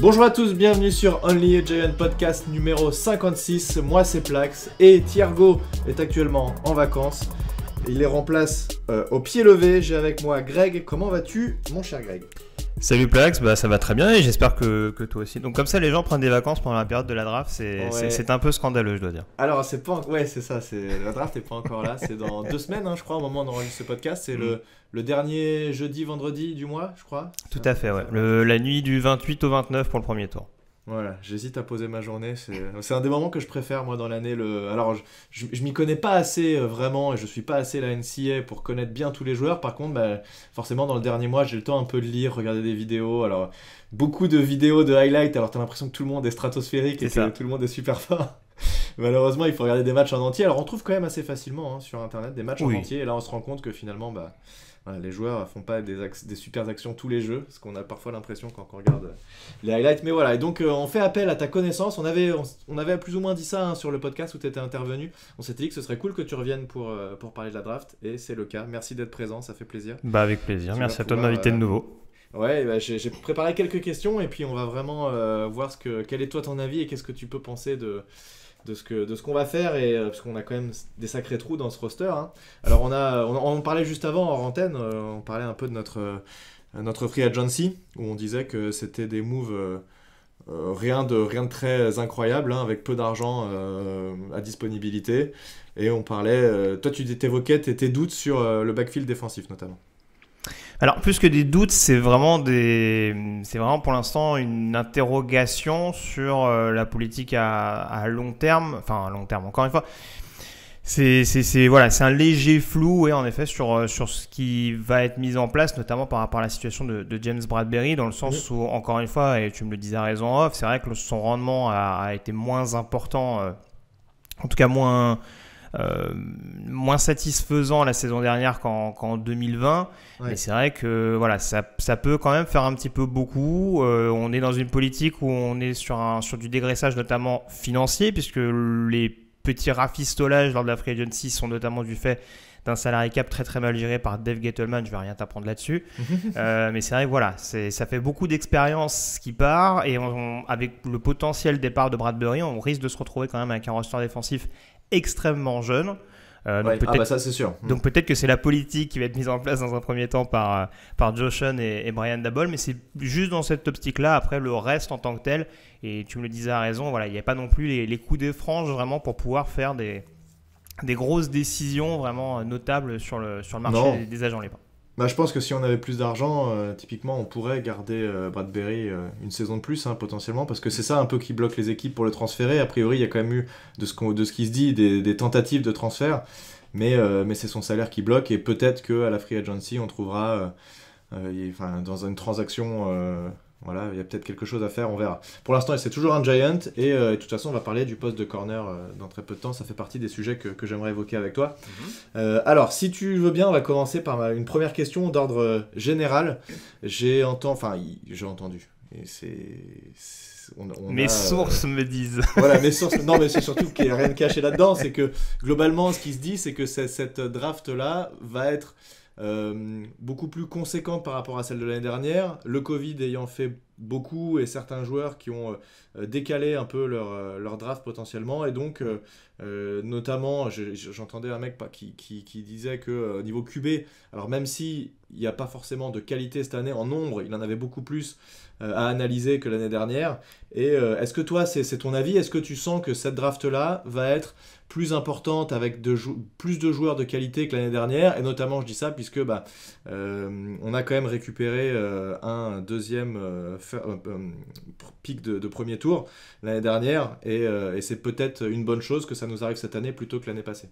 Bonjour à tous, bienvenue sur Only a Giant Podcast numéro 56. Moi c'est Plax et Thiergo est actuellement en vacances. Il les remplace euh, au pied levé. J'ai avec moi Greg. Comment vas-tu, mon cher Greg Salut Plax, bah ça va très bien et j'espère que, que, toi aussi. Donc comme ça les gens prennent des vacances pendant la période de la draft, c'est un peu scandaleux je dois dire. Alors c'est pas ouais c'est ça, c'est la draft n'est pas encore là, c'est dans deux semaines hein, je crois au moment où on eu ce podcast, c'est le, mm. le, dernier jeudi vendredi du mois je crois. Tout à fait ouais, le, la nuit du 28 au 29 pour le premier tour. Voilà, j'hésite à poser ma journée. C'est un des moments que je préfère, moi, dans l'année. Le... Alors, je, je, m'y connais pas assez, euh, vraiment, et je suis pas assez la NCA pour connaître bien tous les joueurs. Par contre, bah, forcément, dans le dernier mois, j'ai le temps un peu de lire, regarder des vidéos. Alors, beaucoup de vidéos de highlights. Alors, t'as l'impression que tout le monde est stratosphérique et que tout le monde est super fort. Malheureusement, il faut regarder des matchs en entier. Alors, on trouve quand même assez facilement hein, sur Internet des matchs en entier. Et là, on se rend compte que finalement, bah Hein, les joueurs font pas des, des, super actions tous les jeux, ce qu'on a parfois l'impression quand, on regarde euh, les highlights. Mais voilà, et donc euh, on fait appel à ta connaissance. On avait, on, avait plus ou moins dit ça hein, sur le podcast où tu étais intervenu. On s'était dit que ce serait cool que tu reviennes pour, euh, pour parler de la draft, et c'est le cas. Merci d'être présent, ça fait plaisir. Bah avec plaisir, merci à toi de m'inviter de nouveau. Ouais, bah, j'ai préparé quelques questions et puis on va vraiment voir ce que, quel est toi ton avis et qu'est-ce que tu peux penser de, de ce que de ce qu'on va faire et euh, parce qu'on a quand même des sacrés trous dans ce roster. Hein. Alors on a on, parlait juste avant en antenne, euh, on parlait un peu de notre euh, notre free agency où on disait que c'était des moves rien de rien de très incroyable hein, avec peu d'argent à disponibilité et on parlait toi tu t'évoquais tes doutes sur le backfield défensif notamment. Alors, plus que des doutes, c'est vraiment, des... c'est vraiment pour l'instant une interrogation sur euh, la politique à, long terme. Enfin, à long terme, encore une fois. C'est, voilà, c'est un léger flou, et en effet, sur, euh, sur ce qui va être mis en place, notamment par rapport à la situation de, James Bradbury, dans le sens où, encore une fois, et tu me le disais à raison off, c'est vrai que son rendement a, été moins important, euh, en tout cas moins euh, moins satisfaisant la saison dernière qu'en 2020. Mais c'est vrai que voilà, ça, peut quand même faire un petit peu beaucoup. Euh, on est dans une politique où on est sur, un, sur du dégraissage notamment financier, puisque les petits rafistolages lors de la Free Agency sont notamment du fait d'un salarié cap très très mal géré par Dave Gettleman, je vais rien t'apprendre là-dessus. Euh, mais c'est vrai, voilà, ça fait beaucoup d'expérience qui part et on, avec le potentiel départ de Bradbury, on risque de se retrouver quand même avec un roster défensif extrêmement jeune euh, donc ah, bah, ça c'est sûr. Hmm. Donc peut-être que c'est la politique qui va être mise en place dans un premier temps par, euh, par Joshon et, Brian Dabol, mais c'est juste dans cette optique-là, après le reste en tant que tel, et tu me le disais à raison, voilà, il n'y a pas non plus les, coups de frange vraiment pour pouvoir faire des, des grosses décisions vraiment euh, notables sur le, sur marché des, agents libres. Bah, je pense que si on avait plus d'argent, euh, typiquement, on pourrait garder euh, Bradbury euh, une saison de plus, hein, potentiellement, parce que c'est ça un peu qui bloque les équipes pour le transférer. A priori, il y a quand même eu, de ce, de ce qui se dit, des, tentatives de transfert, mais, c'est son salaire qui bloque, et peut-être qu'à la Free Agency, on trouvera, dans une transaction voilà, il y a peut-être quelque chose à faire, on verra. Pour l'instant, c'est toujours un giant, et, euh, de toute façon, on va parler du poste de corner euh, dans très peu de temps. Ça fait partie des sujets que, j'aimerais évoquer avec toi. Mhm. Euh, alors, si tu veux bien, on va commencer par une première question d'ordre général. J'ai entendu, enfin, j'ai entendu. Et c'est mes sources me disent. Voilà, mes sources. Non, mais c'est surtout qu'il n'y a rien de caché là-dedans. C'est que globalement, ce qui se dit, c'est que cette draft-là va être euh, beaucoup plus conséquente par rapport à celle de l'année dernière, le Covid ayant fait beaucoup et certains joueurs qui ont euh, décalé un peu leur, euh, leur, draft potentiellement et donc notamment j'entendais un mec qui, qui, disait que niveau QB alors même si n'y a pas forcément de qualité cette année en nombre il en avait beaucoup plus à analyser que l'année dernière et est-ce que toi c'est ton avis est-ce que tu sens que cette draft là va être plus importante avec plus de joueurs de qualité que l'année dernière. Et notamment, je dis ça puisque bah, euh, on a quand même récupéré euh, un deuxième euh, pic de, premier tour l'année dernière. Et, c'est peut-être une bonne chose que ça nous arrive cette année plutôt que l'année passée.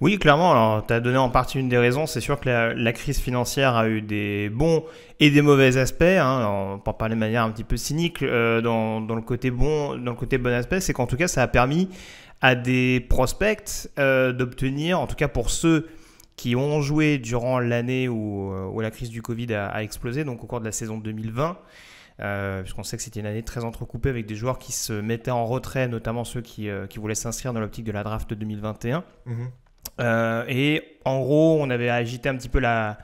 Oui, clairement. Alors, tu as donné en partie une des raisons. C'est sûr que la, crise financière a eu des bons et des mauvais aspects. Hein, pour parler de manière un petit peu cynique, dans, dans, le côté bon, dans le côté bon aspect, c'est qu'en tout cas, ça a permis à des prospects euh, d'obtenir, en tout cas pour ceux qui ont joué durant l'année où, euh, la crise du Covid a, explosé, donc au cours de la saison 2020, euh, puisqu'on sait que c'était une année très entrecoupée avec des joueurs qui se mettaient en retrait, notamment ceux qui, voulaient s'inscrire dans l'optique de la draft 2021. Mhm. et en gros, on avait agité un petit peu la,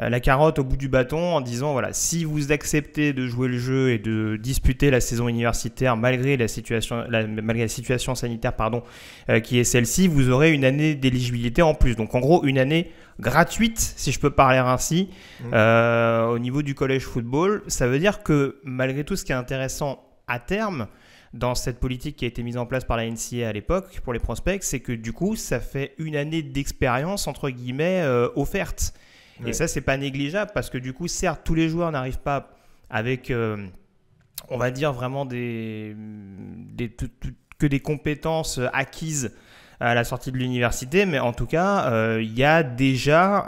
euh, la carotte au bout du bâton en disant voilà, si vous acceptez de jouer le jeu et de disputer la saison universitaire malgré la situation, malgré la situation sanitaire pardon, euh, qui est celle-ci, vous aurez une année d'éligibilité en plus. Donc en gros, une année gratuite, si je peux parler ainsi, mmh. euh, au niveau du collège football. Ça veut dire que malgré tout, ce qui est intéressant à terme, dans cette politique qui a été mise en place par la NCA à l'époque pour les prospects, c'est que du coup, ça fait une année d'expérience, entre guillemets, offerte. Et ça, c'est pas négligeable parce que du coup, certes, tous les joueurs n'arrivent pas avec, euh, on va dire, vraiment des, que des compétences euh, acquises à la sortie de l'université, mais en tout cas, euh, il y a déjà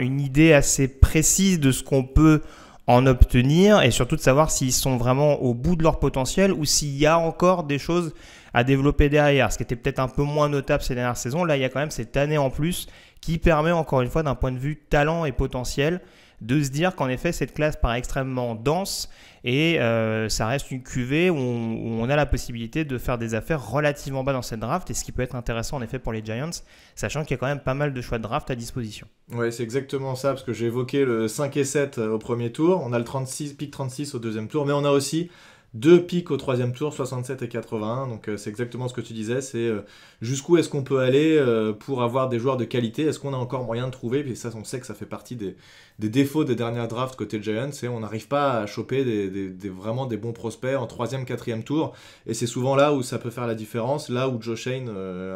une idée assez précise de ce qu'on peut en obtenir et surtout de savoir s'ils sont vraiment au bout de leur potentiel ou s'il y a encore des choses à développer derrière, ce qui était peut-être un peu moins notable ces dernières saisons. Là, il y a quand même cette année en plus qui permet encore une fois d'un point de vue talent et potentiel de se dire qu'en effet cette classe paraît extrêmement dense et euh, ça reste une cuvée où on, a la possibilité de faire des affaires relativement bas dans cette draft et ce qui peut être intéressant en effet pour les Giants, sachant qu'il y a quand même pas mal de choix de draft à disposition. Ouais, c'est exactement ça parce que j'ai évoqué le 5 et 7 euh, au premier tour, on a le 36, pick 36 au deuxième tour, mais on a aussi deux pics au troisième tour, 67 et 81. Donc euh, c'est exactement ce que tu disais, c'est euh, jusqu'où est-ce qu'on peut aller euh, pour avoir des joueurs de qualité Est-ce qu'on a encore moyen de trouver Puis ça, on sait que ça fait partie des, défauts des dernières drafts côté Giants, c'est on n'arrive pas à choper des, vraiment des bons prospects en troisième, quatrième tour. Et c'est souvent là où ça peut faire la différence, là où Joe Shane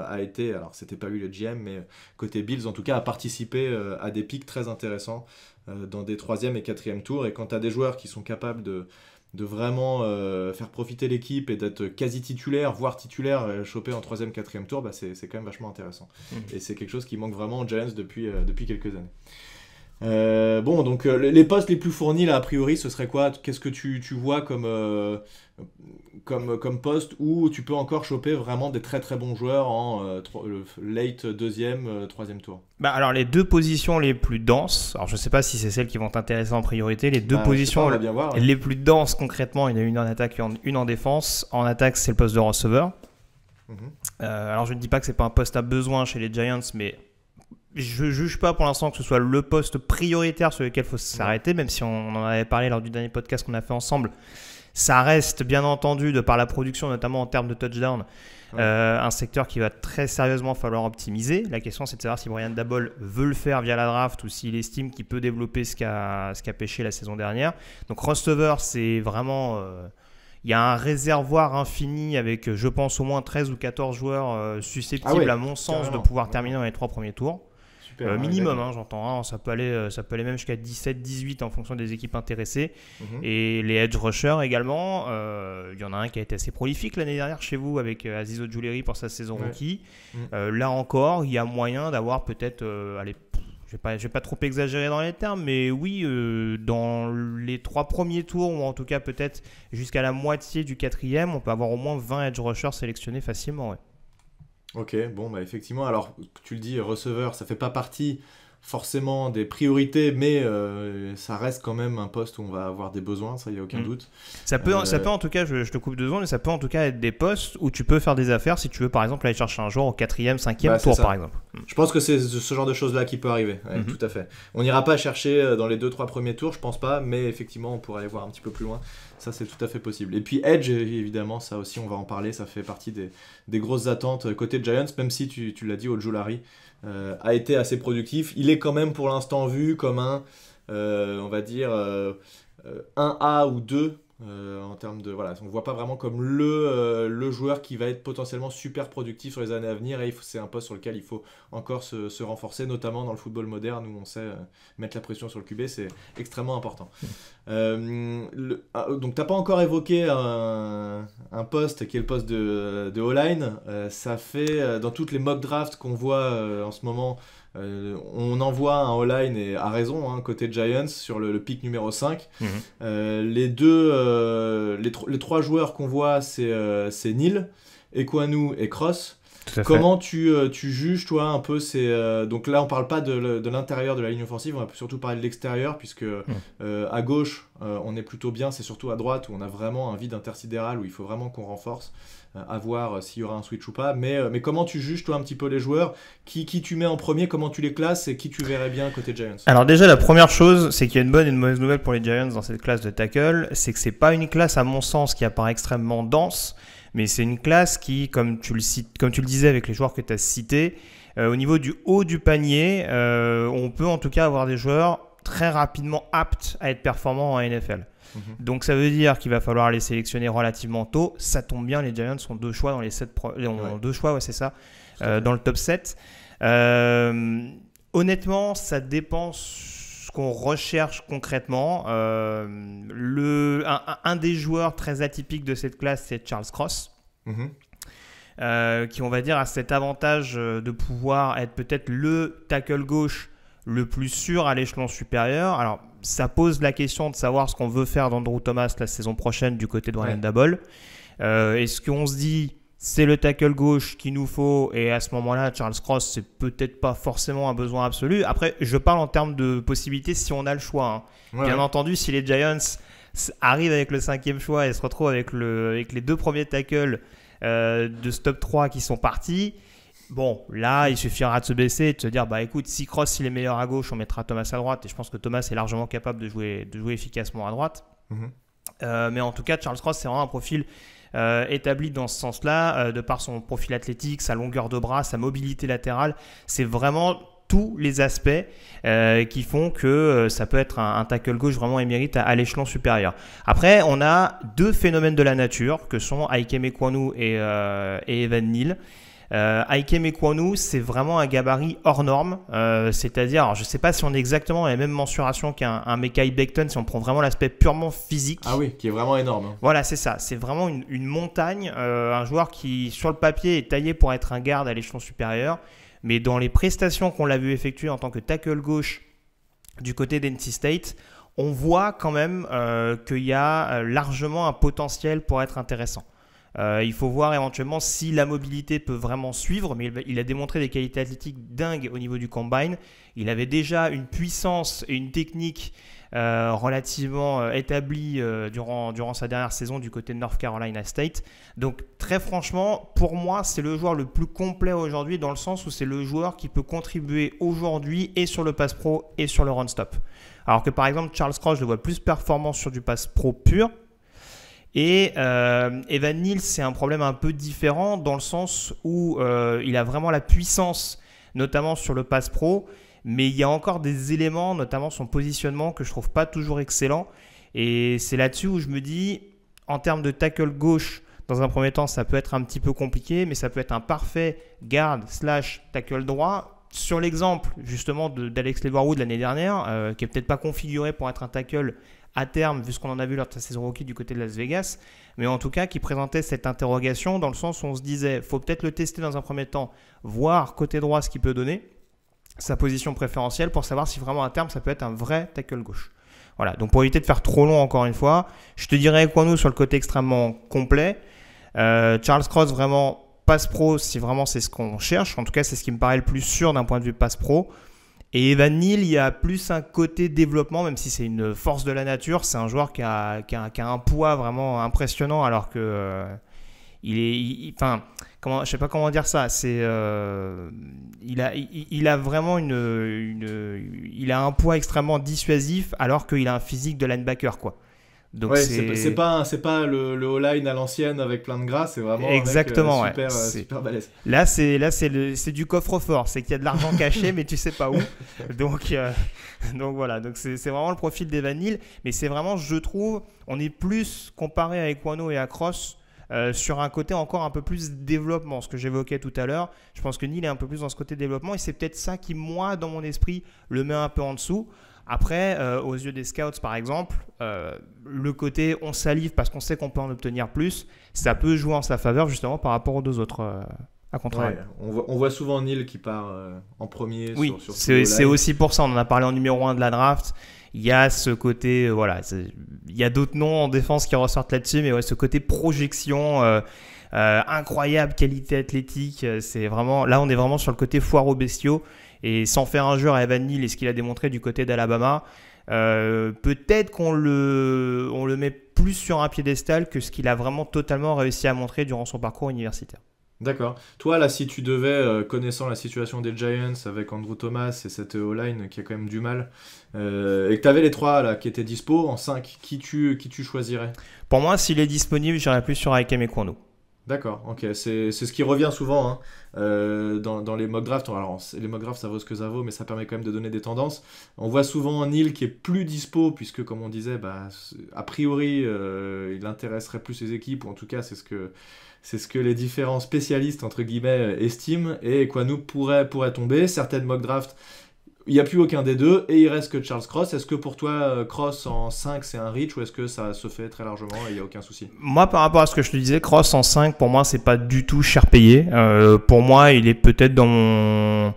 a été, alors c'était pas lui le GM, mais côté Bills en tout cas, a participé à des pics très intéressants dans des troisième et quatrième tours. Et quand tu as des joueurs qui sont capables de de vraiment euh, faire profiter l'équipe et d'être quasi titulaire, voire titulaire, et euh, choper en troisième quatrième tour, bah, c'est quand même vachement intéressant. Mmh. Et c'est quelque chose qui manque vraiment aux Giants depuis, euh, depuis quelques années. Euh, bon, donc euh, les postes les plus fournis, là, a priori, ce serait quoi Qu'est-ce que tu, vois comme, euh, comme, comme poste où tu peux encore choper vraiment des très très bons joueurs en late deuxième, troisième tour bah, Alors, les deux positions les plus denses, alors je ne sais pas si c'est celles qui vont t'intéresser en priorité, les deux bah, positions les plus denses concrètement, il y en a une en attaque et une en défense. En attaque, c'est le poste de receveur. Mhm. alors, je ne dis pas que c'est pas un poste à besoin chez les Giants, mais je juge pas pour l'instant que ce soit le poste prioritaire sur lequel il faut s'arrêter, même si on en avait parlé lors du dernier podcast qu'on a fait ensemble. Ça reste, bien entendu, de par la production, notamment en termes de touchdown, euh, un secteur qui va très sérieusement falloir optimiser. La question, c'est de savoir si Brian Dabol veut le faire via la draft ou s'il estime qu'il peut développer ce qu'a pêché la saison dernière. Donc, receiver, c'est vraiment. Euh, il y a un réservoir infini avec, je pense, au moins 13 ou 14 joueurs euh, susceptibles, ah à mon sens, de pouvoir terminer dans les trois premiers tours. Euh, hein, minimum, hein, j'entends. Hein. ça, peut aller, euh, ça peut aller même jusqu'à 17-18 en fonction des équipes intéressées. Mhm. Et les edge rushers également. Il euh, y en a un qui a été assez prolifique l'année dernière chez vous avec Azizo jewelry pour sa saison rookie. Mm. là encore, il y a moyen d'avoir peut-être. allez, je ne vais, pas trop exagérer dans les termes, mais oui, dans les trois premiers tours, ou en tout cas peut-être jusqu'à la moitié du quatrième, on peut avoir au moins 20 edge rushers sélectionnés facilement. Ok, bon, bah effectivement, alors tu le dis, receveur, ça fait pas partie forcément des priorités, mais euh, ça reste quand même un poste où on va avoir des besoins, ça, il n'y a aucun mm. doute. Ça peut, euh, ça peut en tout cas, je, te coupe deux mais ça peut en tout cas être des postes où tu peux faire des affaires si tu veux, par exemple, aller chercher un joueur au quatrième, cinquième bah, tour, par exemple. Mm. Je pense que c'est ce genre de choses-là qui peut arriver, mm-hmm. tout à fait. On n'ira pas chercher euh, dans les deux, trois premiers tours, je pense pas, mais effectivement, on pourrait aller voir un petit peu plus loin. Ça, c'est tout à fait possible. Et puis Edge, évidemment, ça aussi, on va en parler, ça fait partie des, grosses attentes côté Giants, même si tu, l'as dit, au Jolari euh, a été assez productif. Il est quand même pour l'instant vu comme un, euh, on va dire, 1A euh, ou 2 euh, en termes de voilà, on voit pas vraiment comme le, euh, le joueur qui va être potentiellement super productif sur les années à venir et c'est un poste sur lequel il faut encore se, renforcer, notamment dans le football moderne où on sait euh, mettre la pression sur le QB, c'est extrêmement important. Ah, donc t'as pas encore évoqué un, poste qui est le poste de, de O-line, ça fait dans toutes les mock drafts qu'on voit en ce moment euh, on envoie un all et à raison, hein, côté Giants, sur le, pic numéro 5. Mhm. Euh, les deux, euh, les, trois joueurs qu'on voit, c'est euh, Neil, Equanu et Cross. Comment tu, juges, toi, un peu ces. donc là, on parle pas de, l'intérieur de la ligne offensive, on va surtout parler de l'extérieur, puisque mhm. à gauche, on est plutôt bien, c'est surtout à droite où on a vraiment un vide intersidéral où il faut vraiment qu'on renforce. Euh, à voir euh, s'il y aura un switch ou pas. Euh, mais, comment tu juges, toi, un petit peu les joueurs qui, qui tu mets en premier, comment tu les classes et qui tu verrais bien côté Giants Alors, déjà, la première chose, c'est qu'il y a une bonne et une mauvaise nouvelle pour les Giants dans cette classe de tackle. C'est que c'est pas une classe, à mon sens, qui apparaît extrêmement dense, mais c'est une classe qui, comme tu le, cites, comme tu le disais avec les joueurs que tu as cités, au niveau du haut du panier, on peut en tout cas avoir des joueurs très rapidement aptes à être performants en NFL. Mhm. Donc ça veut dire qu'il va falloir les sélectionner relativement tôt. Ça tombe bien, les Giants ont deux choix dans les deux choix, c'est ça, euh, dans le top 7. Euh, honnêtement, ça dépend ce qu'on recherche concrètement. Euh, le, un, des joueurs très atypiques de cette classe, c'est Charles Cross. Mhm. qui, on va dire, a cet avantage de pouvoir être peut-être le tackle gauche le plus sûr à l'échelon supérieur. Alors, ça pose la question de savoir ce qu'on veut faire d'Andrew Thomas la saison prochaine du côté de Ryan ouais. Euh, est-ce qu'on se dit c'est le tackle gauche qu'il nous faut et à ce moment-là, Charles Cross, c'est peut-être pas forcément un besoin absolu. Après, je parle en termes de possibilités si on a le choix. Hein. Bien entendu, si les Giants arrivent avec le cinquième choix et se retrouvent avec, les deux premiers tackles euh, de stop 3 qui sont partis, Bon, là, il suffira de se baisser et de se dire bah écoute, si Cross il est meilleur à gauche, on mettra Thomas à droite. Et je pense que Thomas est largement capable de jouer, efficacement à droite. Mhm. Euh, mais en tout cas, Charles Cross, c'est vraiment un profil euh, établi dans ce sens-là, euh, de par son profil athlétique, sa longueur de bras, sa mobilité latérale. C'est vraiment tous les aspects qui font que ça peut être un, tackle gauche vraiment émérite à, l'échelon supérieur. Après, on a deux phénomènes de la nature que sont Aikeme et, et Evan Neal. Euh, Aike Mekwanu, c'est vraiment un gabarit hors norme. Euh, c'est-à-dire, je ne sais pas si on est exactement à la même mensuration qu'un Mekai Beckton, si on prend vraiment l'aspect purement physique. Ah oui, qui est vraiment énorme. Hein. Voilà, c'est ça. C'est vraiment une, montagne. Euh, un joueur qui, sur le papier, est taillé pour être un garde à l'échelon supérieur. Mais dans les prestations qu'on l'a vu effectuer en tant que tackle gauche du côté d'NC State, on voit quand même euh, qu'il y a largement un potentiel pour être intéressant. Euh, il faut voir éventuellement si la mobilité peut vraiment suivre, mais il a démontré des qualités athlétiques dingues au niveau du combine. Il avait déjà une puissance et une technique euh, relativement établies euh, établie durant, durant sa dernière saison du côté de North Carolina State. Donc très franchement, pour moi, c'est le joueur le plus complet aujourd'hui dans le sens où c'est le joueur qui peut contribuer aujourd'hui et sur le pass pro et sur le run stop. Alors que par exemple Charles Cross, je le vois plus performant sur du pass pro pur, et euh, Evan Neal, c'est un problème un peu différent dans le sens où euh, il a vraiment la puissance, notamment sur le pass pro, mais il y a encore des éléments, notamment son positionnement, que je trouve pas toujours excellent. Et c'est là-dessus où je me dis, en termes de tackle gauche, dans un premier temps, ça peut être un petit peu compliqué, mais ça peut être un parfait garde slash tackle droit sur l'exemple justement d'Alex Leverwood l'année dernière, euh, qui est peut-être pas configuré pour être un tackle à terme, vu ce qu'on en a vu lors de sa saison rookie du côté de Las Vegas, mais en tout cas qui présentait cette interrogation dans le sens où on se disait, faut peut-être le tester dans un premier temps, voir côté droit ce qu'il peut donner, sa position préférentielle pour savoir si vraiment à terme ça peut être un vrai tackle gauche. Voilà, donc pour éviter de faire trop long encore une fois, je te dirais quoi nous sur le côté extrêmement complet. Euh, Charles Cross vraiment passe pro si vraiment c'est ce qu'on cherche, en tout cas c'est ce qui me paraît le plus sûr d'un point de vue passe pro. Et Evan Neal, il y a plus un côté développement, même si c'est une force de la nature. C'est un joueur qui a, un poids vraiment impressionnant, alors que euh, il est, enfin, comment, je sais pas comment dire ça. C'est, euh, il a, il, a vraiment il a un poids extrêmement dissuasif, alors qu'il a un physique de linebacker, quoi c'est pas c'est pas le, le all-line à l'ancienne avec plein de gras, c'est vraiment exactement mec, euh, super, euh, super balèze. Là c'est là c'est du coffre-fort, c'est qu'il y a de l'argent caché mais tu sais pas où. Donc euh, donc voilà, donc c'est vraiment le profil des vanilles, mais c'est vraiment je trouve on est plus comparé à Equano et à Cross sur un côté encore un peu plus développement, ce que j'évoquais tout à l'heure. Je pense que Neil est un peu plus dans ce côté développement et c'est peut-être ça qui, moi, dans mon esprit, le met un peu en dessous. Après, euh, aux yeux des scouts, par exemple, euh, le côté on salive parce qu'on sait qu'on peut en obtenir plus, ça peut jouer en sa faveur justement par rapport aux deux autres. Euh, à contrario. on, voit, souvent Neil qui part en premier. Oui, c'est aussi pour ça. On en a parlé en numéro un de la draft. Il y a ce côté, voilà, il y a d'autres noms en défense qui ressortent là-dessus, mais ce côté projection. incroyable qualité athlétique, c'est vraiment là on est vraiment sur le côté foire aux bestiaux et sans faire un jeu à Evan Neal et ce qu'il a démontré du côté d'Alabama, euh, peut-être qu'on le, on le met plus sur un piédestal que ce qu'il a vraiment totalement réussi à montrer durant son parcours universitaire. D'accord. Toi, là, si tu devais, euh, connaissant la situation des Giants avec Andrew Thomas et cette O-line qui a quand même du mal, euh, et que tu avais les trois là, qui étaient dispo en 5, qui tu, qui tu choisirais Pour moi, s'il est disponible, j'irais plus sur et Kwando. D'accord, ok, c'est ce qui revient souvent hein, euh, dans, les mock drafts. Alors, les mock drafts, ça vaut ce que ça vaut, mais ça permet quand même de donner des tendances. On voit souvent un Neil qui est plus dispo, puisque, comme on disait, bah, a priori, euh, il intéresserait plus ses équipes, ou en tout cas, c'est ce que. ce que les différents spécialistes, entre guillemets, euh, estiment, et nous pourrait, pourrait tomber. Certaines mock drafts il n'y a plus aucun des deux et il reste que Charles Cross. Est-ce que pour toi, euh, Cross en 5, c'est un reach ou est-ce que ça se fait très largement et il n'y a aucun souci Moi, par rapport à ce que je te disais, Cross en 5, pour moi, c'est pas du tout cher payé. Euh, pour moi, il est peut-être dans mon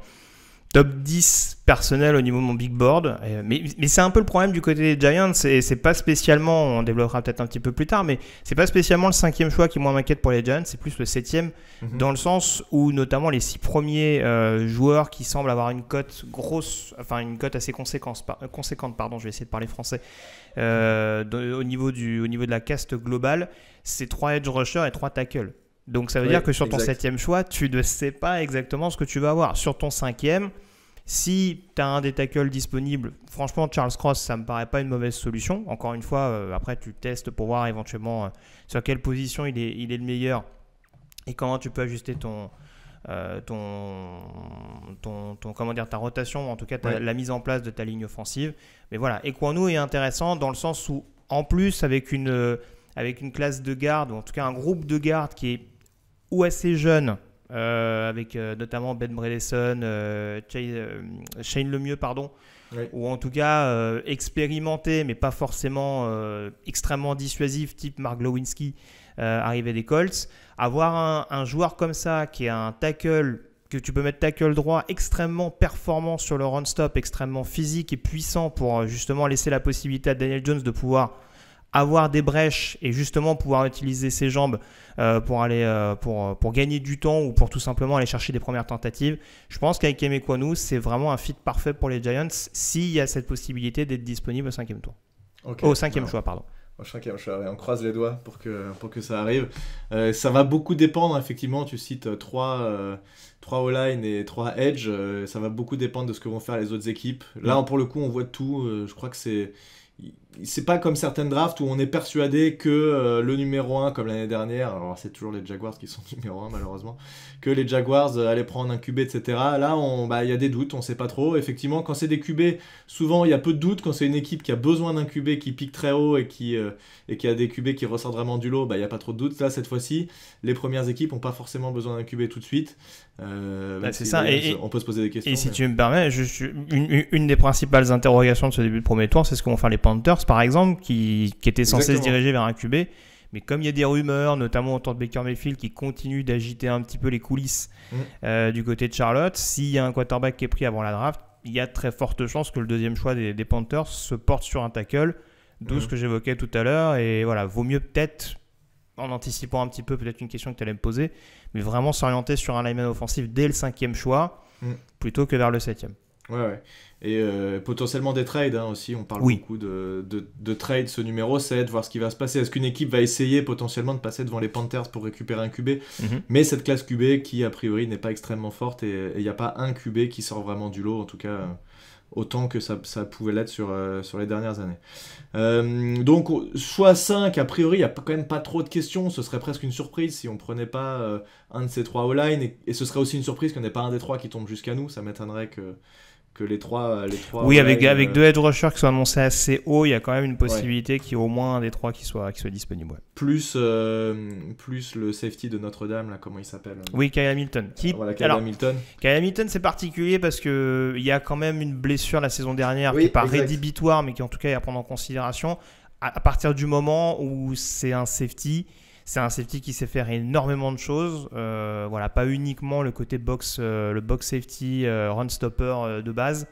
top 10 personnel au niveau de mon big board. Mais, c'est un peu le problème du côté des Giants, et c'est pas spécialement, on développera peut-être un petit peu plus tard, mais c'est pas spécialement le cinquième choix qui moi m'inquiète pour les Giants, c'est plus le septième, mhm. dans le sens où notamment les six premiers euh, joueurs qui semblent avoir une cote grosse, enfin une cote assez conséquente, euh, conséquente, pardon, je vais essayer de parler français, euh, au, niveau du, au niveau de la caste globale, c'est trois edge rushers et trois tackles. Donc ça veut dire que sur ton septième choix, tu ne sais pas exactement ce que tu vas avoir. Sur ton cinquième, si tu as un des tackles disponibles, franchement, Charles Cross, ça me paraît pas une mauvaise solution. Encore une fois, euh, après, tu testes pour voir éventuellement euh, sur quelle position il est, il est le meilleur et comment tu peux ajuster ton, euh, ton, ton, comment dire, ta rotation, en tout cas la mise en place de ta ligne offensive. Mais voilà, nous est intéressant dans le sens où, en plus, avec une, avec une classe de garde, ou en tout cas un groupe de garde qui est ou assez jeune, euh, avec euh, notamment Ben euh, euh, Shane Lemieux, pardon, ou en tout cas expérimenté, mais pas forcément extrêmement dissuasif, type Mark Lewinsky, arrivé des Colts. Avoir un, un joueur comme ça, qui est un tackle que tu peux mettre tackle droit extrêmement performant sur le run-stop, extrêmement physique et puissant pour justement laisser la possibilité à Daniel Jones de pouvoir avoir des brèches et justement pouvoir utiliser ses jambes euh, pour aller euh, pour, euh, pour gagner du temps ou pour tout simplement aller chercher des premières tentatives. Je pense qu'avec Emekwanu, c'est vraiment un fit parfait pour les Giants s'il y a cette possibilité d'être disponible au cinquième tour. Au cinquième choix, pardon. Au cinquième choix, et on croise les doigts pour que, pour que ça arrive. ça va beaucoup dépendre, effectivement, tu cites trois... 3 O-line et 3 edge, ça va beaucoup dépendre de ce que vont faire les autres équipes. Là, pour le coup, on voit tout. je crois que c'est c'est pas comme certaines drafts où on est persuadé que euh, le numéro 1, comme l'année dernière, alors c'est toujours les Jaguars qui sont numéro 1 malheureusement, que les Jaguars euh, allaient prendre un QB, etc. Là, bah, il bah, y a des doutes, on sait pas trop. Effectivement, quand c'est des QB, souvent il y a peu de doutes. Quand c'est une équipe qui a besoin d'un QB qui pique très haut et qui, euh, et qui a des QB qui ressortent vraiment du lot, bah, il y n'y a pas trop de doutes. Là, cette fois-ci, les premières équipes n'ont pas forcément besoin d'un QB tout de suite. Bah, c'est ça, et, on peut se poser des questions. Et si tu me permets, je, une, une des principales interrogations de ce début de premier tour, c'est ce qu'on vont faire les Panthers par exemple, qui, était censé se diriger vers un QB. Mais comme il y a des rumeurs, notamment autour de Baker Mayfield, qui continue d'agiter un petit peu les coulisses mm. euh, du côté de Charlotte, s'il y a un quarterback qui est pris avant la draft, il y a très forte chance que le deuxième choix des, Panthers se porte sur un tackle, d'où mm. ce que j'évoquais tout à l'heure. Et voilà, vaut mieux peut-être, en anticipant un petit peu peut-être une question que tu allais me poser, mais vraiment s'orienter sur un lineman offensif dès le cinquième choix, mm. plutôt que vers le septième. Ouais, ouais. Et euh, potentiellement des trades hein, aussi. On parle beaucoup de, de, trades. Ce numéro 7, voir ce qui va se passer. Est-ce qu'une équipe va essayer potentiellement de passer devant les Panthers pour récupérer un QB mhm. Mais cette classe QB qui, a priori, n'est pas extrêmement forte et il n'y a pas un QB qui sort vraiment du lot, en tout cas. Euh, autant que ça, ça pouvait l'être sur, euh, sur les dernières années. donc, soit 5, a priori, il n'y a quand même pas trop de questions. Ce serait presque une surprise si on prenait pas un de ces trois online line Et, et, ce serait aussi une surprise qu'on n'ait pas un des trois qui tombe jusqu'à nous. Ça m'étonnerait que, que les trois. Euh, les trois oui, avec, avec euh, deux head rushers qui sont annoncés assez haut, il y a quand même une possibilité qu'il y ait au moins un des trois qui soit, qui soit disponible. Plus, euh, plus le safety de Notre-Dame, là, comment il s'appelle Oui, Kyle Hamilton. Ah, Kyle Hamilton. Kyle Hamilton, c'est particulier parce qu'il y a quand même une blessure la saison dernière qui n'est pas rédhibitoire, mais qui en tout cas est à prendre en considération. à partir du moment où c'est un safety c'est un safety qui sait faire énormément de choses. Euh, voilà, pas uniquement le côté box, euh, le box safety, euh, run stopper de base.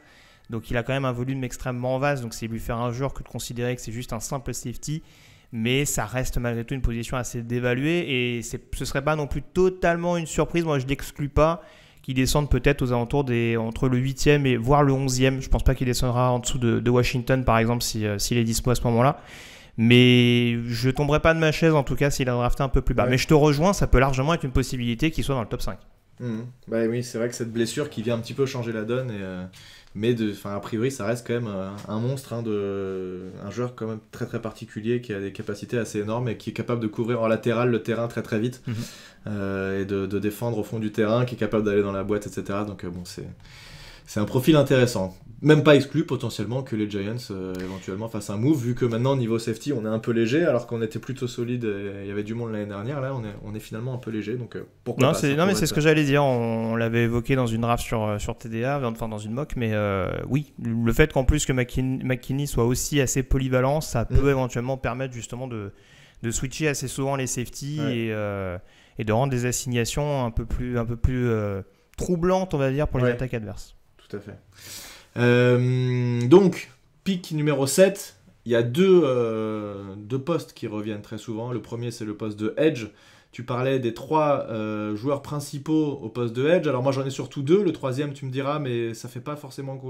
Donc il a quand même un volume extrêmement vaste. Donc c'est lui faire un jour que de considérer que c'est juste un simple safety. Mais ça reste malgré tout une position assez dévaluée et ce ne serait pas non plus totalement une surprise. Moi, je n'exclus pas qu'il descende peut-être aux alentours des entre le 8e et voire le 11e. Je pense pas qu'il descendra en dessous de, Washington par exemple s'il si, est dispo à ce moment-là. Mais je tomberai pas de ma chaise en tout cas s'il a drafté un peu plus bas. Mais je te rejoins, ça peut largement être une possibilité qu'il soit dans le top 5. Mmh. Bah oui, c'est vrai que cette blessure qui vient un petit peu changer la donne. Et, euh, mais de, a priori, ça reste quand même euh, un, monstre, hein, de, un joueur quand même très très particulier qui a des capacités assez énormes et qui est capable de couvrir en latéral le terrain très très vite mmh. euh, et de, défendre au fond du terrain, qui est capable d'aller dans la boîte, etc. Donc bon, c'est c'est un profil intéressant. Même pas exclu potentiellement que les Giants euh, éventuellement fassent un move, vu que maintenant niveau safety on est un peu léger, alors qu'on était plutôt solide, euh, il y avait du monde l'année dernière, là on est, on est finalement un peu léger, donc euh, pourquoi non, pas Non mais c'est ce que j'allais dire, on, l'avait évoqué dans une draft sur, sur TDA, enfin dans une mock, mais oui, le fait qu'en plus que McKinney soit aussi assez polyvalent, ça peut mm. éventuellement permettre justement de, switcher assez souvent les safety et, de rendre des assignations un peu plus... Un peu plus troublantes on va dire pour les attaques adverses fait. Euh, donc, pic numéro 7, il y a euh, deux, postes qui reviennent très souvent. Le premier, c'est le poste de Edge. Tu parlais des trois euh, joueurs principaux au poste de Edge. Alors moi j'en ai surtout deux. Le troisième, tu me diras, mais ça fait pas forcément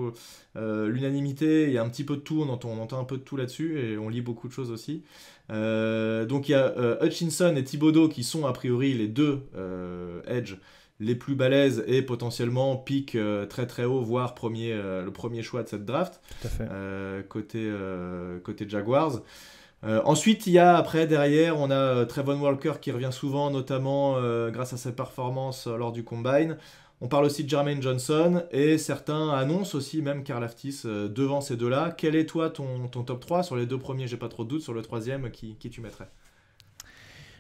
l'unanimité. Il y a un petit peu de tout, on entend, un peu de tout là-dessus et on lit beaucoup de choses aussi. donc il y a Hutchinson et Thibodeau qui sont a priori les deux Edge les plus balèzes et potentiellement pic euh, très très haut, voire premier, euh, le premier choix de cette draft. Euh, côté, côté Jaguars. ensuite, il y a après derrière, on a Trevon Walker qui revient souvent, notamment grâce à ses performances lors du combine. On parle aussi de Jermaine Johnson et certains annoncent aussi même Karl Aftis devant ces deux-là. Quel est toi ton, top 3 Sur les deux premiers, j'ai pas trop de doute. Sur le troisième, qui, qui tu mettrais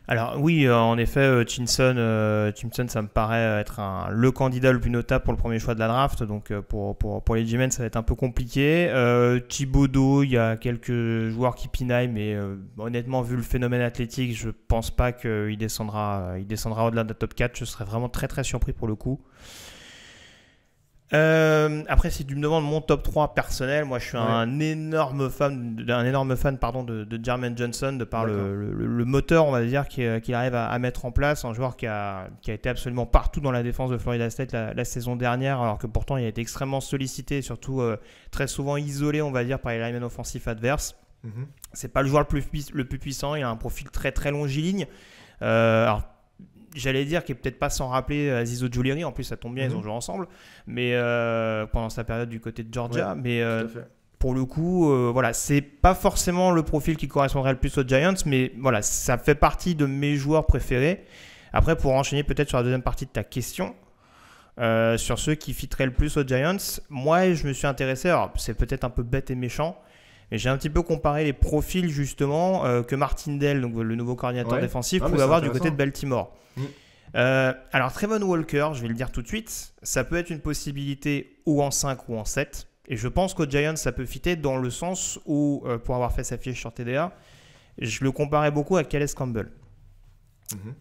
alors oui, euh, en effet, Tinson euh, euh, ça me paraît être le candidat le plus notable pour le premier choix de la draft. Donc pour, pour, pour, les g ça va être un peu compliqué. Thibaudot, il y a quelques joueurs qui pinaillent, mais honnêtement, vu le phénomène athlétique, je pense pas qu'il descendra, il descendra au-delà de la top 4. Je serais vraiment très très surpris pour le coup. Euh, après, si tu me demandes mon top 3 personnel, moi je suis un énorme fan, d'un énorme fan pardon, de, de Jermaine Johnson, de par le, moteur, on va dire, euh, qu'il arrive à, mettre en place. Un joueur qui a, été absolument partout dans la défense de Florida State la, saison dernière, alors que pourtant il a été extrêmement sollicité, surtout euh, très souvent isolé, on va dire, par les linemen offensifs adverses. Mhm. C'est pas le joueur le plus, le plus puissant, il a un profil très très longiligne. alors j'allais dire qu'il est peut-être pas sans rappeler euh, Zizo Giuliani. En plus, ça tombe bien, ils ont mhm. joué ensemble. Mais euh, pendant sa période du côté de Georgia, mais euh, pour le coup, ce voilà, c'est pas forcément le profil qui correspondrait le plus aux Giants, mais voilà, ça fait partie de mes joueurs préférés. Après, pour enchaîner peut-être sur la deuxième partie de ta question. sur ceux qui fitteraient le plus aux Giants, moi je me suis intéressé, alors c'est peut-être un peu bête et méchant, et j'ai un petit peu comparé les profils justement euh, que Martindale, donc le nouveau coordinateur défensif, ah, pouvait avoir du côté de Baltimore. Mm. Euh, alors Trevon Walker, je vais le dire tout de suite, ça peut être une possibilité ou en 5 ou en 7. Et je pense qu'au Giants, ça peut fitter dans le sens où, euh, pour avoir fait sa fiche sur TDA, je le comparais beaucoup à Calais Campbell. Mhm.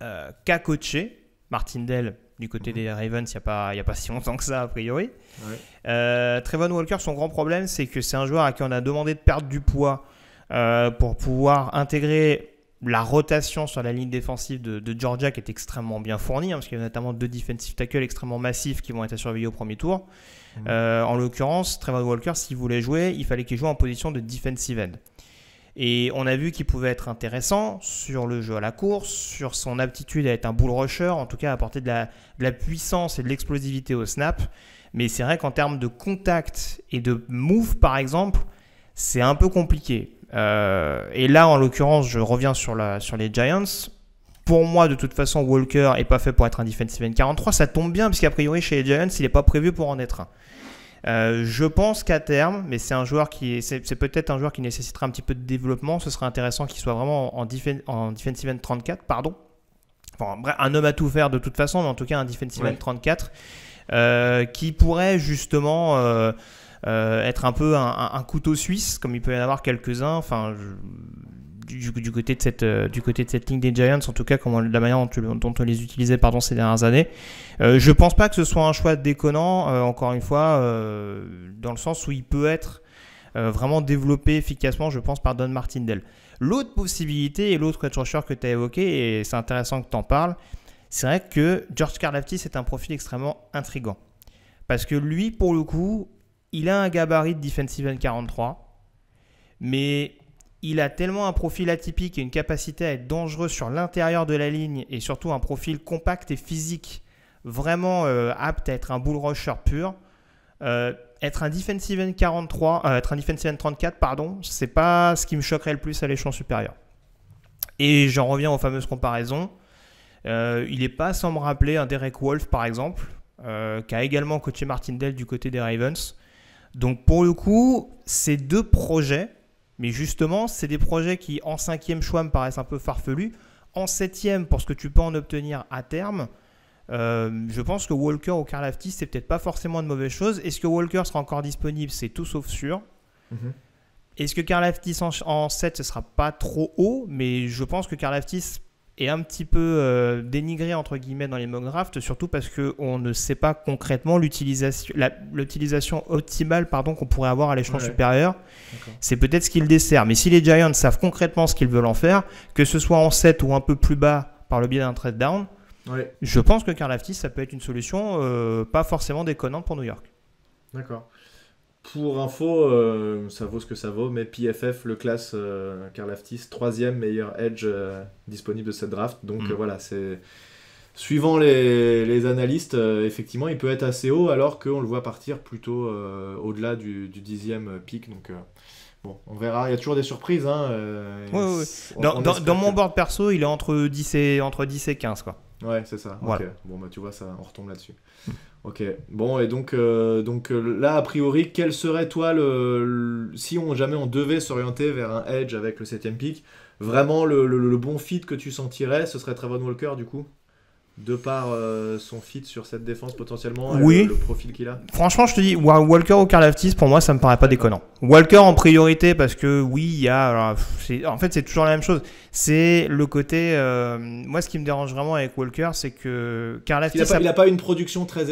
Qu'a coaché Martin Martindale du côté mhm. des Ravens, il n'y a, pas, a pas si longtemps que ça, a priori. Ouais. Euh, Trevon Walker, son grand problème, c'est que c'est un joueur à qui on a demandé de perdre du poids euh, pour pouvoir intégrer la rotation sur la ligne défensive de, Georgia qui est extrêmement bien fournie, hein, parce qu'il y a notamment deux defensive tackles extrêmement massifs qui vont être surveillés au premier tour. Mhm. Euh, en l'occurrence, Trevon Walker, s'il voulait jouer, il fallait qu'il joue en position de defensive end. Et on a vu qu'il pouvait être intéressant sur le jeu à la course, sur son aptitude à être un bull rusher, en tout cas à apporter de la, puissance et de l'explosivité au snap. Mais c'est vrai qu'en termes de contact et de move, par exemple, c'est un peu compliqué. Euh, et là, en l'occurrence, je reviens sur, sur les Giants. Pour moi, de toute façon, Walker n'est pas fait pour être un defensive end 43. Ça tombe bien, puisqu'a priori, chez les Giants, il n'est pas prévu pour en être un. Euh, je pense qu'à terme, mais c'est un joueur qui, c'est, peut-être un joueur qui nécessitera un petit peu de développement. Ce serait intéressant qu'il soit vraiment en, en defensive end 34, pardon. Enfin, bref, un homme à tout faire de toute façon, mais en tout cas un defensive end 34 euh, qui pourrait justement euh, être un peu un, un, couteau suisse, comme il peut y en avoir quelques-uns. Enfin, je, du, côté de cette, euh, du côté de cette ligne des Giants, en tout cas comment, la manière dont, on les utilisait pardon, ces dernières années. Je euh, je pense pas que ce soit un choix déconnant, euh, encore une fois, dans le sens où il peut être vraiment développé efficacement, je pense, par Don Martindale. L'autre possibilité et l'autre chercheur que tu as évoqué, et c'est intéressant que tu en parles, c'est vrai que George Karlaftis c'est un profil extrêmement intrigant. Parce que lui, pour le coup, il a un gabarit de defensive end 43, mais il a tellement un profil atypique et une capacité à être dangereux sur l'intérieur de la ligne et surtout un profil compact et physique, vraiment euh, apte à être un bull rusher pur. Euh, être un defensive end 43, euh, être un defensive end 34, pardon, c'est pas ce qui me choquerait le plus à l'échelon supérieur. Et j'en reviens aux fameuses comparaisons. il n'est pas sans me rappeler un Derek Wolf par exemple, qui a également coaché Martindale du côté des Ravens. Donc pour le coup, ces deux projets mais justement, c'est des projets qui, en cinquième choix, me paraissent un peu farfelus. En septième, pour ce que tu peux en obtenir à terme, euh, je pense que Walker ou Karlaftis, c'est peut-être pas forcément une mauvaise chose. Est-ce que Walker sera encore disponible C'est tout sauf sûr. Mhm. Est-ce que Karlaftis en, en, 7, ce sera pas trop haut Mais je pense que Aftis est un petit peu euh, dénigré entre guillemets dans les mock drafts, surtout parce qu'on ne sait pas concrètement l'utilisation optimale pardon, qu'on pourrait avoir à l'échelon supérieur. C'est peut-être ce qu'il dessert. Mais si les Giants savent concrètement ce qu'ils veulent en faire, que ce soit en 7 ou un peu plus bas par le biais d'un trade down, je pense que Aftis, ça peut être une solution euh, pas forcément déconnante pour New York. D'accord. Pour info, euh, ça vaut ce que ça vaut, mais PFF le classe euh, 3 troisième meilleur edge euh, disponible de cette draft. Donc mm. voilà, c'est suivant les, les analystes, euh, effectivement, il peut être assez haut, alors qu'on le voit partir plutôt au-delà du, du, dixième pic. Donc Bon, on verra, il y a toujours des surprises. Hein, dans, dans, mon board perso, il est entre 10 et, entre 10 et 15. Quoi. Ouais, c'est ça. Bon, bah, tu vois, ça, on retombe là-dessus. Ok. Bon, et donc, euh, donc euh, là, a priori, quel serait, toi, le, si on, jamais on devait s'orienter vers un edge avec le 7ème pick, vraiment le, bon fit que tu sentirais, ce serait trevor Walker, du coup de par euh, son fit sur cette défense potentiellement oui. le, profil qu'il a Franchement, je te dis, Walker ou Karlaftis, pour moi, ça me paraît pas déconnant. Walker en priorité parce que oui, il y a. en fait, c'est toujours la même chose. C'est le côté. Euh, moi, ce qui me dérange vraiment avec Walker, c'est que Karlaftis. Il, a pas, une production très,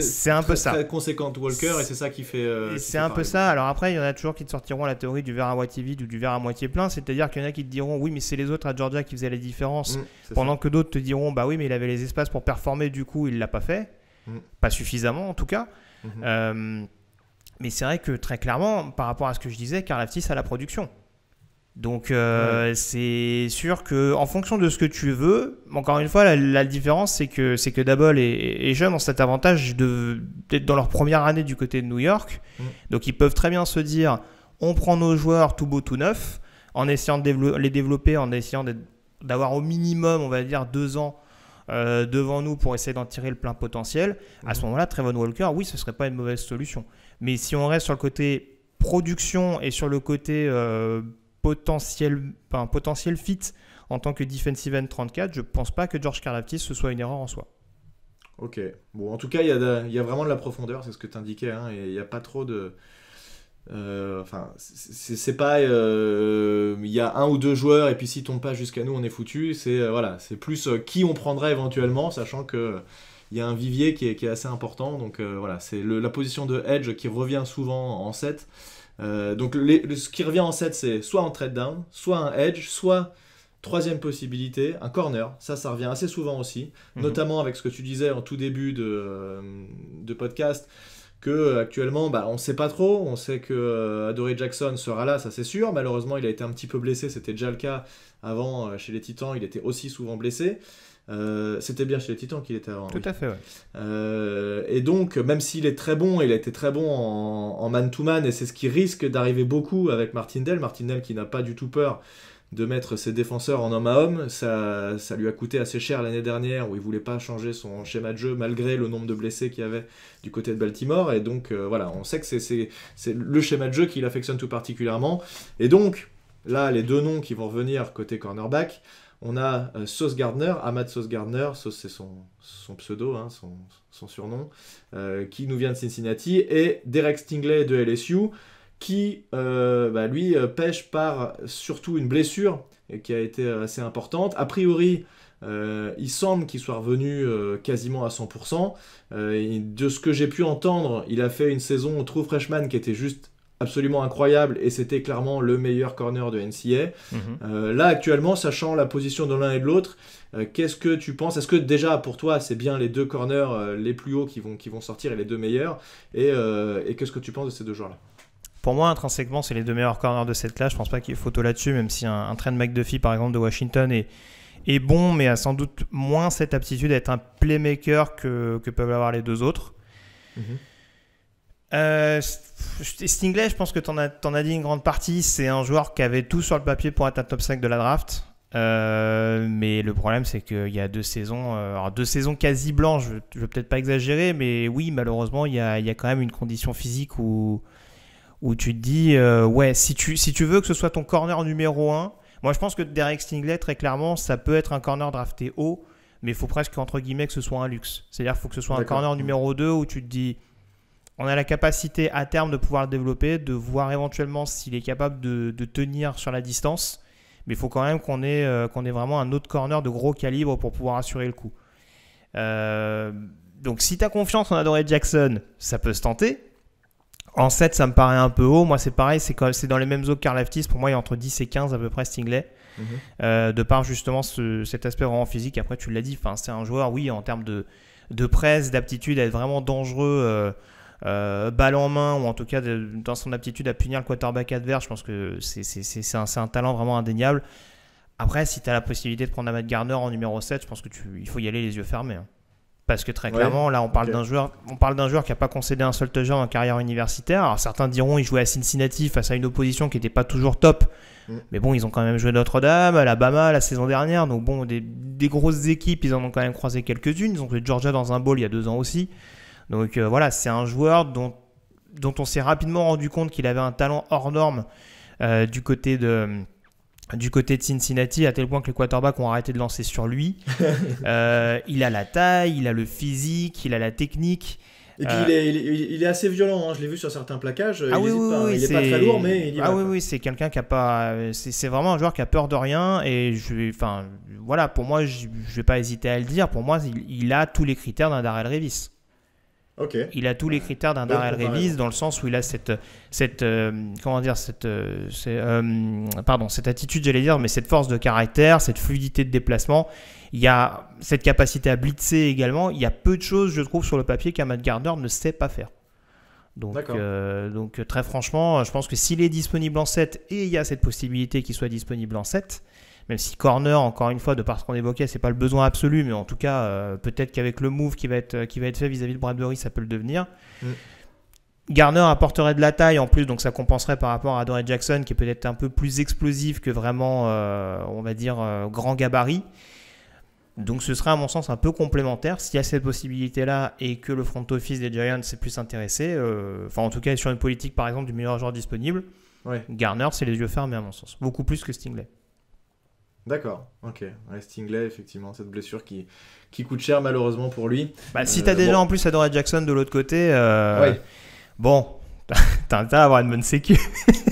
conséquente, Walker, et c'est ça qui fait. Euh, c'est un peu ça. Alors après, il y en a toujours qui te sortiront la théorie du verre à moitié vide ou du verre à moitié plein. C'est-à-dire qu'il y en a qui te diront, oui, mais c'est les autres à Georgia qui faisaient la différence. Mm. Pendant que d'autres te diront, bah oui, mais il avait les espaces pour performer, du coup, il ne l'a pas fait. Mm. Pas suffisamment, en tout cas. Mm-hmm. Euh, mais c'est vrai que très clairement, par rapport à ce que je disais, Karlaftis a la production. Donc euh, c'est sûr que en fonction de ce que tu veux, encore une fois, la, différence c'est que c'est que Dabol et, et Jeune ont cet avantage d'être dans leur première année du côté de New York. Mm. Donc ils peuvent très bien se dire, on prend nos joueurs tout beau tout neuf, en essayant de les développer, en essayant d'être d'avoir au minimum, on va dire, deux ans euh, devant nous pour essayer d'en tirer le plein potentiel, à ce mhm. moment-là, Trevon Walker, oui, ce ne serait pas une mauvaise solution. Mais si on reste sur le côté production et sur le côté euh, potentiel, potentiel fit en tant que defensive end 34, je ne pense pas que George Karlaftis ce soit une erreur en soi. Ok. Bon, en tout cas, il y, y, a vraiment de la profondeur, c'est ce que tu indiquais, hein, il n'y a pas trop de euh, enfin, c'est pas. Euh, il y a un ou deux joueurs et puis si tombent pas jusqu'à nous, on est foutu. C'est euh, voilà, c'est plus qui on prendrait éventuellement, sachant que il y a un vivier qui est, assez important. Donc voilà, c'est la position de edge qui revient souvent en 7. donc le, ce qui revient en 7, c'est soit un trade down, soit un edge, soit Troisième possibilité, un corner. Ça, ça revient assez souvent aussi, mhm. notamment avec ce que tu disais en tout début de, de podcast que euh, actuellement, bah, on ne sait pas trop. On sait que euh, Jackson sera là, ça c'est sûr. Malheureusement, il a été un petit peu blessé. C'était déjà le cas avant euh, chez les Titans. Il était aussi souvent blessé. c'était bien chez les Titans qu'il était avant. Tout à fait. et donc, même s'il est très bon, il a été très bon en man-to-man, et c'est ce qui risque d'arriver beaucoup avec Martindale. Martindale qui n'a pas du tout peur de mettre ses défenseurs en homme à homme. Ça, ça lui a coûté assez cher l'année dernière où il voulait pas changer son schéma de jeu malgré le nombre de blessés qu'il y avait du côté de Baltimore. Et donc euh, voilà, on sait que c'est le schéma de jeu qu'il affectionne tout particulièrement. Et donc là, les deux noms qui vont revenir côté cornerback, on a euh, Sauce Gardner, Ahmad Sauce Gardner, Sauce c'est son, son, pseudo, hein, son, surnom, euh, qui nous vient de Cincinnati, et Derek Stingley de LSU qui, euh, bah, lui, euh, pêche par surtout une blessure euh, qui a été assez importante. A priori, il semble qu'il soit revenu quasiment à 100%. de ce que j'ai pu entendre, il a fait une saison au True Freshman qui était juste absolument incroyable et c'était clairement le meilleur corner de NCA. Mhm. là, actuellement, sachant la position de l'un et de l'autre, qu'est-ce que tu penses Est-ce que déjà pour toi, c'est bien les deux corners les plus hauts qui vont, qui vont sortir et les deux meilleurs Et, et qu'est-ce que tu penses de ces deux joueurs-là pour moi, intrinsèquement, c'est les deux meilleurs corners de cette classe. Je pense pas qu'il y ait photo là-dessus, même si un, train de McDuffie, par exemple, de Washington est, est bon, mais a sans doute moins cette aptitude à être un playmaker que, que peuvent avoir les deux autres. Mhm. Euh, Stingley, je pense que tu en, as dit une grande partie. C'est un joueur qui avait tout sur le papier pour être un top 5 de la draft. Euh, mais le problème, c'est qu'il y a deux saisons, euh, deux saisons quasi blanches. Je, ne veux peut-être pas exagérer, mais oui, malheureusement, il y a, il y a quand même une condition physique où où tu te dis, euh, ouais, si tu, si tu veux que ce soit ton corner numéro 1, moi je pense que Derek Stingley, très clairement, ça peut être un corner drafté haut, mais il faut presque, entre guillemets, que ce soit un luxe. C'est-à-dire qu'il faut que ce soit un corner numéro 2 où tu te dis, on a la capacité à terme de pouvoir le développer, de voir éventuellement s'il est capable de, tenir sur la distance, mais il faut quand même qu'on ait, euh, qu'on ait vraiment un autre corner de gros calibre pour pouvoir assurer le coup. Euh, donc si tu as confiance en Adoré Jackson, ça peut se tenter. En 7, ça me paraît un peu haut. Moi, c'est pareil, c'est dans les mêmes eaux que Karl Pour moi, il y a entre 10 et 15 à peu près Stingley. Mhm. Euh, de par justement cet aspect vraiment physique, après tu l'as dit, c'est un joueur, oui, en termes de, de presse, d'aptitude à être vraiment dangereux, euh, euh, balle en main, ou en tout cas dans son aptitude à punir le quarterback adverse, je pense que c'est un, talent vraiment indéniable. Après, si tu as la possibilité de prendre Amad Garner en numéro 7, je pense que il faut y aller les yeux fermés. Hein. Parce que très clairement, là, on parle d'un joueur, on parle d'un joueur qui n'a pas concédé un seul touchdown en carrière universitaire. Alors certains diront, il jouait à Cincinnati face à une opposition qui n'était pas toujours top. Mm. Mais bon, ils ont quand même joué Notre-Dame, Alabama la saison dernière. Donc bon, des, grosses équipes, ils en ont quand même croisé quelques-unes. Ils ont joué Georgia dans un bowl il y a deux ans aussi. Donc euh, voilà, c'est un joueur dont, on s'est rapidement rendu compte qu'il avait un talent hors norme euh, du côté de du côté de Cincinnati, à tel point que les quarterbacks ont arrêté de lancer sur lui. Euh, il a la taille, il a le physique, il a la technique. Et puis euh, il, est, assez violent, hein. je l'ai vu sur certains plaquages. Ah il oui, oui, pas, oui, il est, pas très lourd, mais il y Ah oui, oui, c'est quelqu'un qui a pas. C'est vraiment un joueur qui a peur de rien. Et je, enfin, voilà, pour moi, je, ne vais pas hésiter à le dire. Pour moi, il, il a tous les critères d'un Darrell Revis. Il a tous les critères d'un Darrell Revis dans le sens où il a cette, cette euh, comment dire, cette, euh, euh, pardon, cette attitude, j'allais dire, mais cette force de caractère, cette fluidité de déplacement. Il y a cette capacité à blitzer également. Il y a peu de choses, je trouve, sur le papier Mad Gardner ne sait pas faire. Donc, donc très franchement, je pense que s'il est disponible en 7 et il y a cette possibilité qu'il soit disponible en 7, même si corner, encore une fois, de par ce qu'on évoquait, c'est pas le besoin absolu, mais en tout cas, euh, peut-être qu'avec le move qui va être, euh, qui va être fait vis-à-vis de Bradbury, ça peut le devenir. Mm. Garner apporterait de la taille en plus, donc ça compenserait par rapport à Doré Jackson, qui est peut-être un peu plus explosif que vraiment, euh, on va dire, grand gabarit. Donc ce serait à mon sens un peu complémentaire. S'il y a cette possibilité-là et que le front office des Giants s'est plus intéressé, enfin en tout cas sur une politique par exemple du meilleur joueur disponible, Garner c'est les yeux fermés à mon sens, beaucoup plus que Stingley. D'accord, ok. Restinglay effectivement, cette blessure qui, qui coûte cher malheureusement pour lui. Bah, si euh, t'as as déjà en plus Adora Jackson de l'autre côté, euh, bon, t'as à avoir une bonne sécu.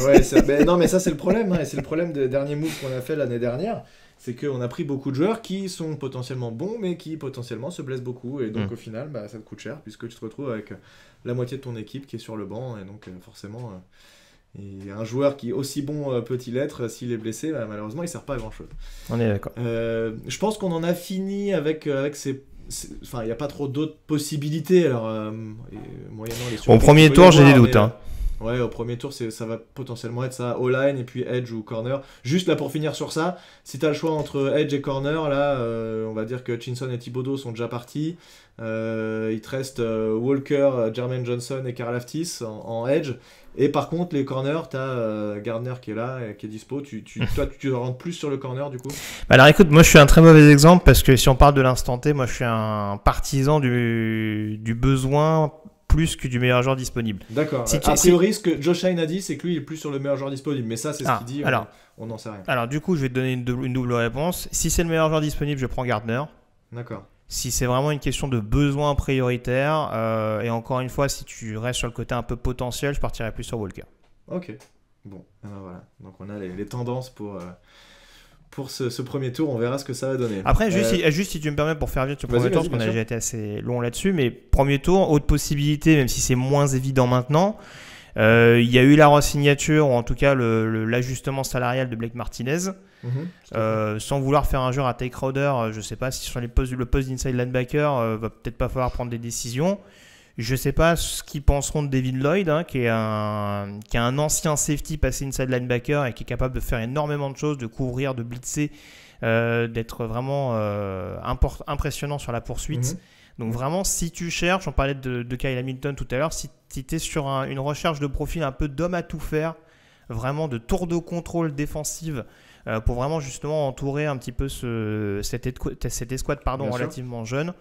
ouais, non, mais ça c'est le problème, hein, et c'est le problème des derniers moves qu'on a fait l'année dernière. C'est qu'on a pris beaucoup de joueurs qui sont potentiellement bons, mais qui potentiellement se blessent beaucoup. Et donc mm. au final, bah, ça te coûte cher, puisque tu te retrouves avec la moitié de ton équipe qui est sur le banc. Et donc euh, forcément, un joueur qui aussi bon euh, peut-il être, euh, s'il est blessé, bah, malheureusement, il sert pas à grand-chose. On est d'accord. Euh, je pense qu'on en a fini avec, avec ces Enfin, il n'y a pas trop d'autres possibilités. Alors, les premier tour, j'ai des doutes. Hein. Ouais, au premier tour, ça va potentiellement être ça, all-line et puis edge ou corner. Juste là pour finir sur ça, si t'as le choix entre edge et corner, là, euh, on va dire que Chinson et Thibodeau sont déjà partis. Euh, il te reste euh, Walker, Jermaine Johnson et Karl Aftis en, edge. Et par contre, les corners, t'as euh, Gardner qui est là, qui est dispo. Tu, tu, toi, tu rentres plus sur le corner du coup bah Alors écoute, moi je suis un très mauvais exemple parce que si on parle de l'instant T, moi je suis un partisan du, du besoin plus que du meilleur joueur disponible. D'accord. Si tu, a priori, ce que Josh a dit, c'est que lui, il est plus sur le meilleur joueur disponible. Mais ça, c'est ce ah, qu'il dit. Alors, on n'en sait rien. Alors, du coup, je vais te donner une double, réponse. Si c'est le meilleur joueur disponible, je prends Gardner. D'accord. Si c'est vraiment une question de besoin prioritaire, euh, et encore une fois, si tu restes sur le côté un peu potentiel, je partirais plus sur Walker. Ok. Bon, alors eh ben voilà. Donc, on a les, tendances pour. Euh, pour ce, premier tour. On verra ce que ça va donner. Après, juste, euh, si, si tu me permets pour faire vite ce premier tour, parce qu'on a déjà été assez long là-dessus, mais premier tour, haute possibilité, même si c'est moins évident maintenant. Euh, il y a eu la re-signature, ou en tout cas l'ajustement salarial de Blake Martinez. Mhm, euh, sans vouloir faire un jour à take Crowder, je ne sais pas si sur les postes, le poste d'inside linebacker, va peut-être pas falloir prendre des décisions. Je ne sais pas ce qu'ils penseront de David Lloyd, hein, qui, est un, qui un ancien safety passé inside linebacker et qui est capable de faire énormément de choses, de couvrir, de blitzer, euh, d'être vraiment euh, impressionnant sur la poursuite. Mhm. Donc vraiment, si tu cherches, on parlait de, Kyle Hamilton tout à l'heure, si, tu es sur une recherche de profil un peu d'homme à tout faire, vraiment de tour de contrôle défensive, euh, pour vraiment justement entourer un petit peu ce, cette, cette escouade pardon, relativement jeune.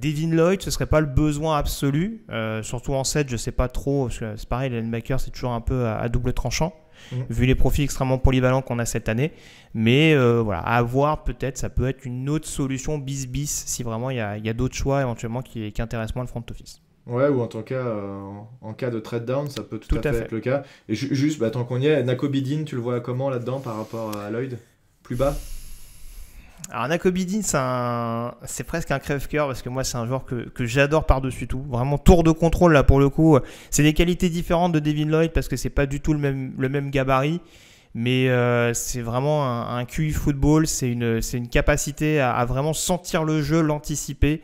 Devin Lloyd, ce serait pas le besoin absolu, euh, surtout en 7, je sais pas trop, c'est pareil, les c'est toujours un peu à, double tranchant. Mm. vu les profils extrêmement polyvalents qu'on a cette année. Mais euh, voilà, à voir peut-être, ça peut être une autre solution bis bis si vraiment il y a, d'autres choix éventuellement qui, qui, intéressent moins le front office. Ouais, ou en tout cas, euh, en, cas de trade down, ça peut tout, à, fait, être le cas. Et juste, bah, tant qu'on y est, Nakobidin, tu le vois comment là-dedans par rapport à Lloyd Plus bas alors Nakobidin, c'est presque un crève coeur parce que moi c'est un joueur que, que j'adore par-dessus tout. Vraiment tour de contrôle là pour le coup. C'est des qualités différentes de Devin Lloyd parce que c'est pas du tout le même, le même gabarit. Mais euh, c'est vraiment un, QI football, c'est une, une capacité à, à, vraiment sentir le jeu, l'anticiper.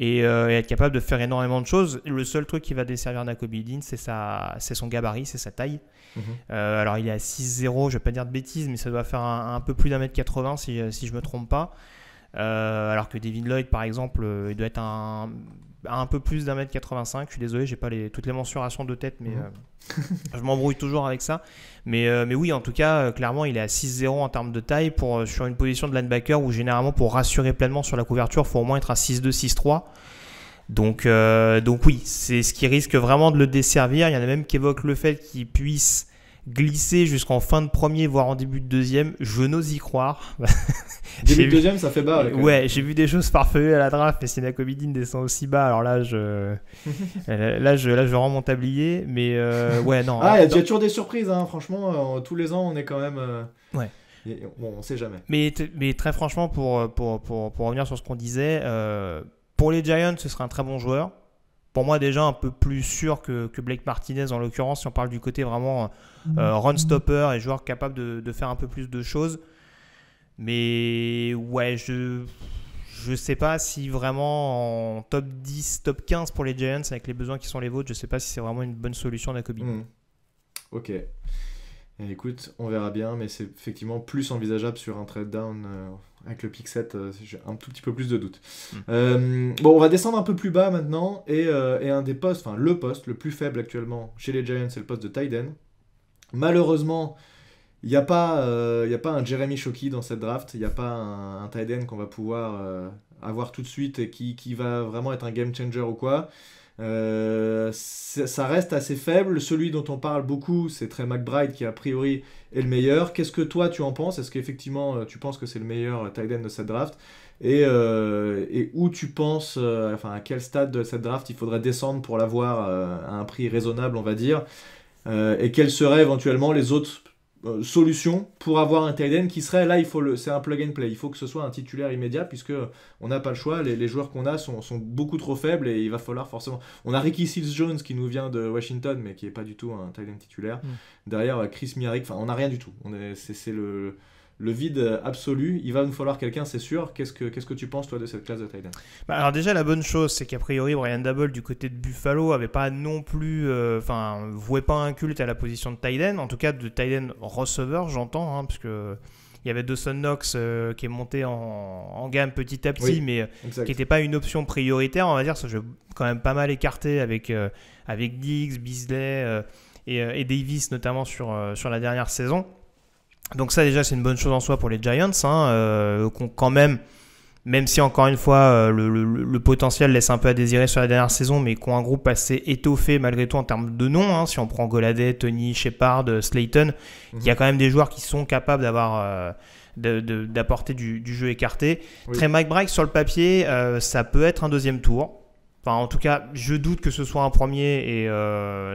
Euh, et, être capable de faire énormément de choses. Le seul truc qui va desservir c'est Dean, c'est son gabarit, c'est sa taille. Mhm. Euh, alors il est à 6-0, je vais pas dire de bêtises, mais ça doit faire un, peu plus d'un mètre 80 si, si je me trompe pas. Euh, alors que David Lloyd, par exemple, il doit être un un peu plus d'un mètre 85. Je suis désolé, j'ai pas les, toutes les mensurations de tête, mais mhm. euh, je m'embrouille toujours avec ça. Mais, euh, oui, en tout cas, euh, clairement, il est à 6-0 en termes de taille pour, sur une position de linebacker où généralement, pour rassurer pleinement sur la couverture, il faut au moins être à 6-2, 6-3. Donc, donc oui, c'est ce qui risque vraiment de le desservir. Il y en a même qui évoquent le fait qu'il puisse glisser jusqu'en fin de premier, voire en début de deuxième, je n'ose y croire. début de deuxième, ça fait bas. ouais, j'ai vu des choses farfelues à la draft, mais si ne descend aussi bas, alors là, je, là, je, là, je rends mon tablier. Mais euh, ouais, non. ah, il y a toujours des surprises, hein. franchement. Euh, tous les ans, on est quand même. Euh, ouais. bon, on sait jamais. Mais, mais très franchement, pour, pour, pour, pour revenir sur ce qu'on disait, pour les Giants, ce sera un très bon joueur pour moi déjà un peu plus sûr que, Blake Martinez en l'occurrence si on parle du côté vraiment euh, mm. euh, run mm. stopper et joueur capable de, faire un peu plus de choses mais ouais je je sais pas si vraiment en top 10 top 15 pour les Giants avec les besoins qui sont les vôtres je sais pas si c'est vraiment une bonne solution Nakobi mm. ok eh, écoute on verra bien mais c'est effectivement plus envisageable sur un trade down euh, avec le Pixel 7, euh, j'ai un tout petit peu plus de doutes. Hmm. Euh, bon, on va descendre un peu plus bas maintenant. Euh, et, un des postes, enfin le poste le plus faible actuellement chez les Giants, c'est le poste de Tyden. Malheureusement, il n'y a, pas, y a pas un Jeremy Shockey dans cette draft, il n'y a pas un, Tiden qu'on va pouvoir avoir tout de suite et qui, qui, va vraiment être un game changer ou quoi. Euh, ça reste assez faible. Celui dont on parle beaucoup, c'est Trey McBride qui a priori est le meilleur. Qu'est-ce que toi tu en penses Est-ce qu'effectivement euh, tu penses que c'est le meilleur euh, tight end de cette draft et, où tu penses, enfin à quel stade de cette draft il faudrait descendre pour l'avoir à un prix raisonnable, on va dire Et quels seraient éventuellement les autres euh, solution pour avoir un tight end qui serait là il faut le c'est un plug and play il faut que ce soit un titulaire immédiat puisque on n'a pas le choix les, joueurs qu'on a sont, beaucoup trop faibles et il va falloir forcément on a Ricky Seals Jones qui nous vient de Washington mais qui est pas du tout un tight end titulaire mm. derrière euh, Chris Myrick enfin on n'a rien du tout on est c'est le le vide absolu. Il va nous falloir quelqu'un, c'est sûr. Qu'est-ce que, qu'est-ce que tu penses, toi, de cette classe de tight bah, Alors, déjà, la bonne chose, c'est qu'a priori, Brian Double, du côté de Buffalo, avait pas non plus. Euh, enfin, euh, vouait pas un culte à la position de Tyden, En tout cas, de tight receveur, j'entends, hein, parce que. Il y avait Dawson Knox euh, qui est monté en, gamme petit à petit, mais qui n'était pas une option prioritaire. On va dire ça, je quand même pas mal écarté avec, euh, avec Diggs, Bisley et, et, Davis, notamment sur, sur la dernière saison. Donc ça déjà c'est une bonne chose en soi pour les Giants, hein, euh, quand même, même si encore une fois euh, le, potentiel laisse un peu à désirer sur la dernière saison, mais qu'ont un groupe assez étoffé malgré tout en termes de nom. Hein, si on prend Goladay, Tony, Shepard, euh, Slayton, il y a mhm. quand même des joueurs qui sont capables d'avoir... d'apporter du, jeu écarté. Très Mike McBride sur le papier, ça peut être un deuxième tour. Enfin, en tout cas, je doute que ce soit un premier. Et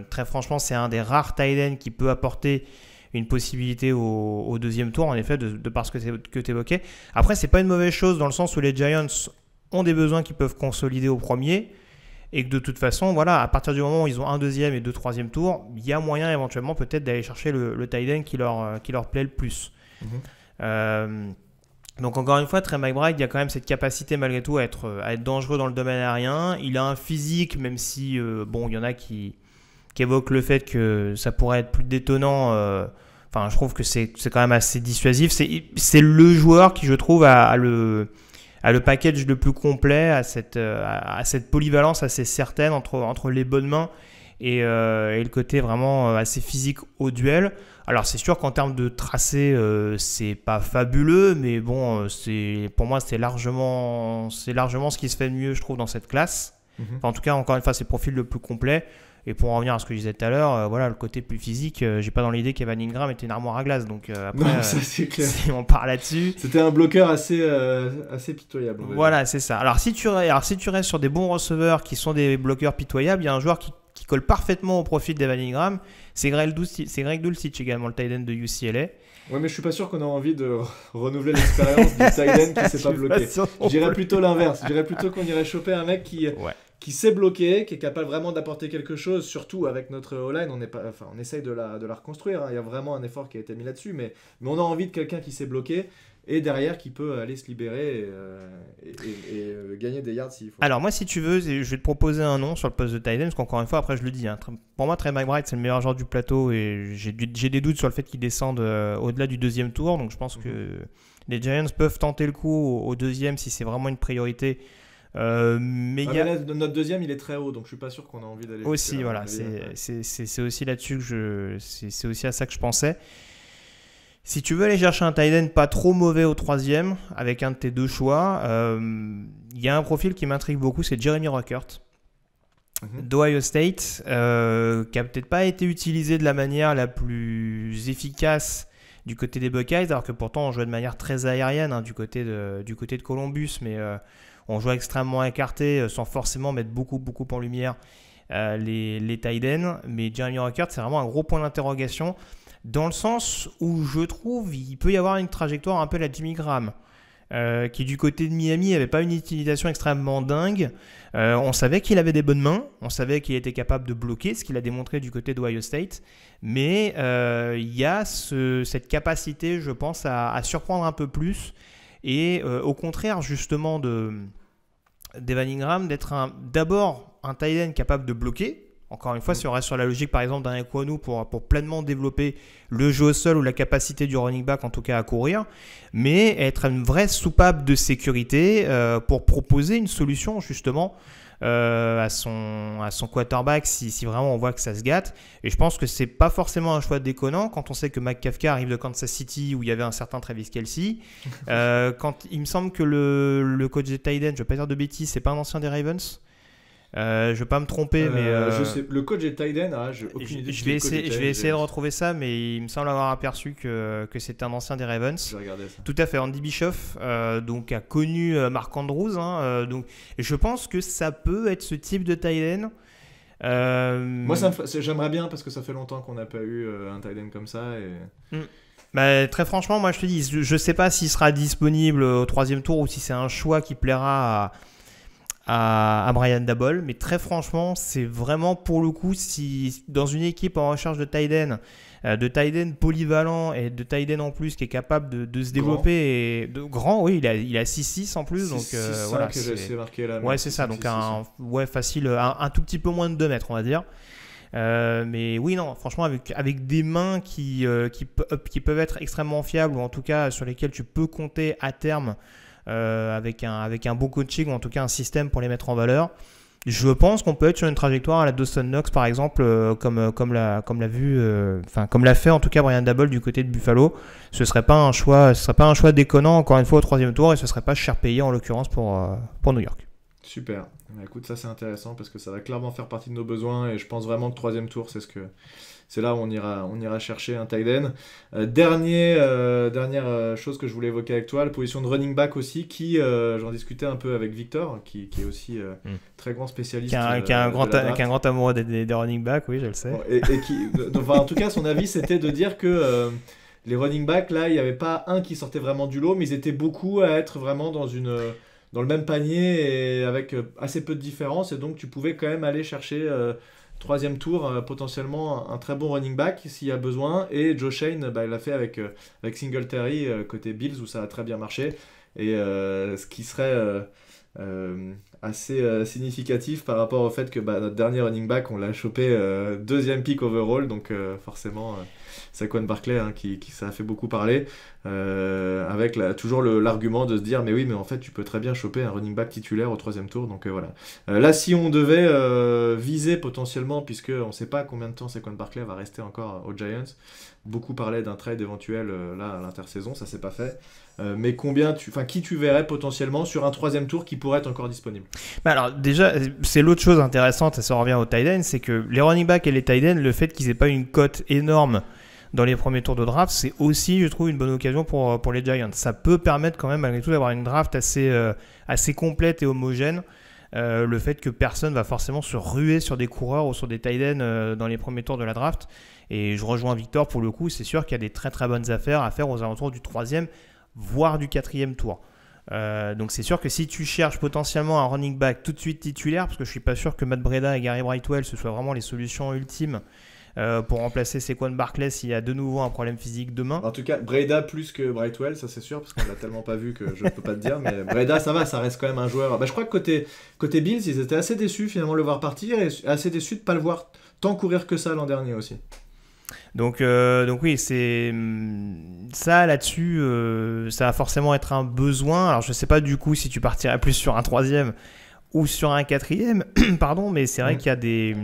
très franchement, c'est un des rares Titans qui peut apporter une possibilité au, deuxième tour, en effet, de, parce que tu évoquais. Après, n'est pas une mauvaise chose dans le sens où les Giants ont des besoins qui peuvent consolider au premier. Et que de toute façon, voilà, à partir du moment où ils ont un deuxième et deux troisième tours, il y a moyen éventuellement peut-être d'aller chercher le, le qui leur, qui leur plaît le plus. Mhm. Euh, donc encore une fois, Trey McBride, il y a quand même cette capacité malgré tout à être, à être dangereux dans le domaine aérien. Il a un physique, même si, euh, bon, il y en a qui, qui évoquent le fait que ça pourrait être plus détonnant euh, je trouve que c'est quand même assez dissuasif. C'est le joueur qui, je trouve, a, le a le package le plus complet, à cette, euh, à, cette polyvalence assez certaine entre, entre les bonnes mains et, euh, et, le côté vraiment euh, assez physique au duel. Alors c'est sûr qu'en termes de tracé, c'est pas fabuleux, mais bon, c'est pour moi c'est largement, c'est largement ce qui se fait de mieux, je trouve, dans cette classe. Mm-hmm. en tout cas, encore une fois, c'est le profil le plus complet. Et pour en revenir à ce que je disais tout à l'heure, euh, voilà, le côté plus physique, je euh, j'ai pas dans l'idée qu'Evan Ingram était une armoire à glace. Donc euh, après, non, ça, c'est clair. on part là-dessus. C'était un bloqueur assez, assez pitoyable. Voilà, c'est ça. Alors si, tu, alors si tu restes sur des bons receveurs qui sont des bloqueurs pitoyables, il y a un joueur qui, colle parfaitement au profit d'Evan Ingram. C'est Greg, Dulcich également, le tight de UCLA. Ouais, mais je suis pas sûr qu'on ait envie de renouveler l'expérience du tight qui s'est pas bloqué. Je dirais plutôt l'inverse. Je dirais plutôt qu'on irait choper un mec qui, ouais qui s'est bloqué, qui est capable vraiment d'apporter quelque chose, surtout avec notre online, on, pas, enfin, on essaye de la, de la reconstruire, hein. il y a vraiment un effort qui a été mis là-dessus, mais, mais on a envie de quelqu'un qui s'est bloqué et derrière qui peut aller se libérer et, euh, euh, gagner des yards s'il faut. Alors moi si tu veux, je vais te proposer un nom sur le poste de Tyden, parce qu'encore une fois, après je le dis, hein, pour moi Trey McBride c'est le meilleur joueur du plateau et j'ai des doutes sur le fait qu'il descende euh, au-delà du deuxième tour, donc je pense mhm. que les Giants peuvent tenter le coup au, au deuxième si c'est vraiment une priorité euh, mais ah, notre deuxième, il est très haut, donc je suis pas sûr qu'on a envie d'aller. Aussi, voilà, c'est aussi là-dessus que je, c'est aussi à ça que je pensais. Si tu veux aller chercher un tight pas trop mauvais au troisième, avec un de tes deux choix, il euh, y a un profil qui m'intrigue beaucoup, c'est Jeremy Rockert mhm. d'Ohio State, euh, qui a peut-être pas été utilisé de la manière la plus efficace du côté des Buckeyes, alors que pourtant on jouait de manière très aérienne hein, du, côté de, du côté de Columbus, mais on joue extrêmement écarté euh, sans forcément mettre beaucoup, beaucoup en lumière euh, les, les tight Mais Jeremy Rockert, c'est vraiment un gros point d'interrogation dans le sens où je trouve il peut y avoir une trajectoire un peu la Jimmy Graham. Euh, qui du côté de Miami n'avait pas une utilisation extrêmement dingue. on savait qu'il avait des bonnes mains, on savait qu'il était capable de bloquer, ce qu'il a démontré du côté d'Ohio State, mais il y a cette capacité, je pense, à surprendre un peu plus et euh, au contraire justement de d'Evan Ingram d'être d'abord un tight end capable de bloquer. Encore une fois, mm. si on reste sur la logique par exemple d'un Equanu pour, pleinement développer le jeu au sol ou la capacité du running back en tout cas à courir, mais être une vraie soupape de sécurité euh, pour proposer une solution justement euh, à, son, à son quarterback si, si, vraiment on voit que ça se gâte. Et je pense que c'est pas forcément un choix déconnant quand on sait que Mac Kafka arrive de Kansas City où il y avait un certain Travis Kelsey. Euh, quand il me semble que le, coach de Tiden je vais pas dire de bêtises, c'est pas un ancien des Ravens je euh, je vais pas me tromper, euh, mais euh, je le coach est Tyden. Hein, je, je, vais essayer, je vais essayer de retrouver ça, mais il me semble avoir aperçu que, que c'était un ancien des Ravens. Tout à fait, Andy Bischoff, donc a connu Marc Andrews. Hein, donc je pense que ça peut être ce type de Tyden. Moi, j'aimerais bien parce que ça fait longtemps qu'on n'a pas eu un Tyden comme ça. Et... Hmm. Bah, très franchement, moi je te dis, je ne sais pas s'il sera disponible au troisième tour ou si c'est un choix qui plaira à, à, Brian Dabol. Mais très franchement, c'est vraiment pour le coup, si dans une équipe en recherche de Tyden, euh, de Tyden polyvalent et de Tyden en plus qui est capable de, se développer. Et de, grand, oui, il a, il 6-6 en plus. donc euh, C'est marqué là. Ouais, c'est ça. Donc un, ouais, facile, un, tout petit peu moins de 2 mètres, on va dire. Euh, mais oui, non, franchement, avec, avec des mains qui, qui, peuvent être extrêmement fiables, ou en tout cas sur lesquelles tu peux compter à terme euh, avec, un, avec un coaching ou en tout cas un système pour les mettre en valeur. Je pense qu'on peut être sur une trajectoire à la Dawson Knox par exemple, euh, comme euh, comme l'a comme l'a vu, enfin comme l'a fait en tout cas Brian Dabble du côté de Buffalo. Ce serait pas un choix, ce serait pas un choix déconnant encore une fois au troisième tour et ce serait pas cher payé en l'occurrence pour pour New York. Super. Bah, écoute, ça c'est intéressant parce que ça va clairement faire partie de nos besoins et je pense vraiment que troisième tour c'est ce que c'est là où on ira, on ira chercher un tight end. Euh, euh, dernière euh, chose que je voulais évoquer avec toi, la position de running back aussi, qui, j'en discutais un peu avec Victor, qui, est aussi hmm. très grand spécialiste. Qui a, un, grand, un grand amour des, running back, oui, je le sais. en tout cas, son avis, c'était de dire que les running back, là, il n'y avait pas un qui sortait vraiment du lot, mais ils étaient beaucoup à être vraiment dans, une, dans le même panier et avec assez peu de différence. Et donc, tu pouvais quand même aller chercher troisième tour, euh, potentiellement un, très bon running back s'il y a besoin. Et Joe Shane, bah, l'a fait avec, euh, avec Singletary euh, côté Bills où ça a très bien marché. Et ce qui serait assez significatif par rapport au fait que bah, notre dernier running back, on l'a chopé deuxième pick overall. Donc forcément. Saquon Barclay, hein, qui, ça a fait beaucoup parler, euh, avec toujours l'argument de se dire, mais oui, mais en fait, tu peux très bien choper un running back titulaire au troisième tour, donc euh, voilà. Euh, là, si on devait viser potentiellement, puisque on ne sait pas combien de temps Saquon Barclay va rester encore aux Giants, beaucoup parlaient d'un trade éventuel là à l'intersaison, ça s'est pas fait. mais combien enfin, qui tu verrais potentiellement sur un troisième tour qui pourrait être encore disponible bah, Alors déjà, c'est l'autre chose intéressante, et ça revient au tight c'est que les running backs et les tight le fait qu'ils aient pas une cote énorme dans les premiers tours de draft, c'est aussi, je trouve, une bonne occasion pour, euh, pour les Giants. Ça peut permettre quand même, malgré tout, d'avoir une draft assez, euh, assez complète et homogène. Euh, le fait que personne va forcément se ruer sur des coureurs ou sur des tight ends dans les premiers tours de la draft. Et je rejoins Victor pour le coup, c'est sûr qu'il y a des très très bonnes affaires à faire aux alentours du troisième, voire du quatrième tour. donc c'est sûr que si tu cherches potentiellement un running back tout de suite titulaire, parce que je suis pas sûr que Matt Breda et Gary Brightwell ce soient vraiment les solutions ultimes euh, pour remplacer Sequan Barclay s'il y a de nouveau un problème physique demain. En tout cas, Breda plus que Brightwell, ça c'est sûr, parce qu'on l'a tellement pas vu que je ne peux pas te dire. Mais Breda, ça va, ça reste quand même un joueur. Bah, je crois que côté, côté Bills, ils étaient assez déçus finalement de le voir partir et assez déçus de ne pas le voir tant courir que ça l'an dernier aussi. Donc, euh, donc oui, c'est mm, ça là-dessus, euh, ça va forcément être un besoin. Alors je ne sais pas du coup si tu partirais plus sur un troisième ou sur un quatrième, pardon, mais c'est vrai qu'il y a des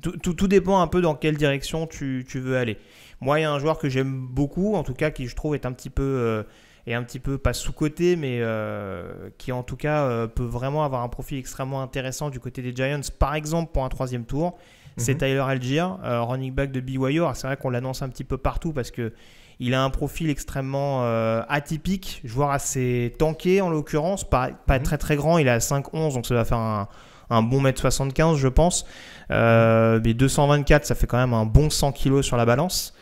tout, dépend un peu dans quelle direction tu, veux aller. Moi, il y a un joueur que j'aime beaucoup, en tout cas qui je trouve est un petit peu, et euh, un petit peu pas sous-côté, mais euh, qui en tout cas euh, peut vraiment avoir un profil extrêmement intéressant du côté des Giants, par exemple pour un troisième tour. C'est mhm. Tyler Algier, running back de BYU. C'est vrai qu'on l'annonce un petit peu partout parce que il a un profil extrêmement atypique, joueur assez tanké en l'occurrence, pas, pas, mhm. très très grand, il a à 5'11, donc ça va faire un, un bon mètre 75, je pense. Euh, mais 224, ça fait quand même un bon 100 kg sur la balance.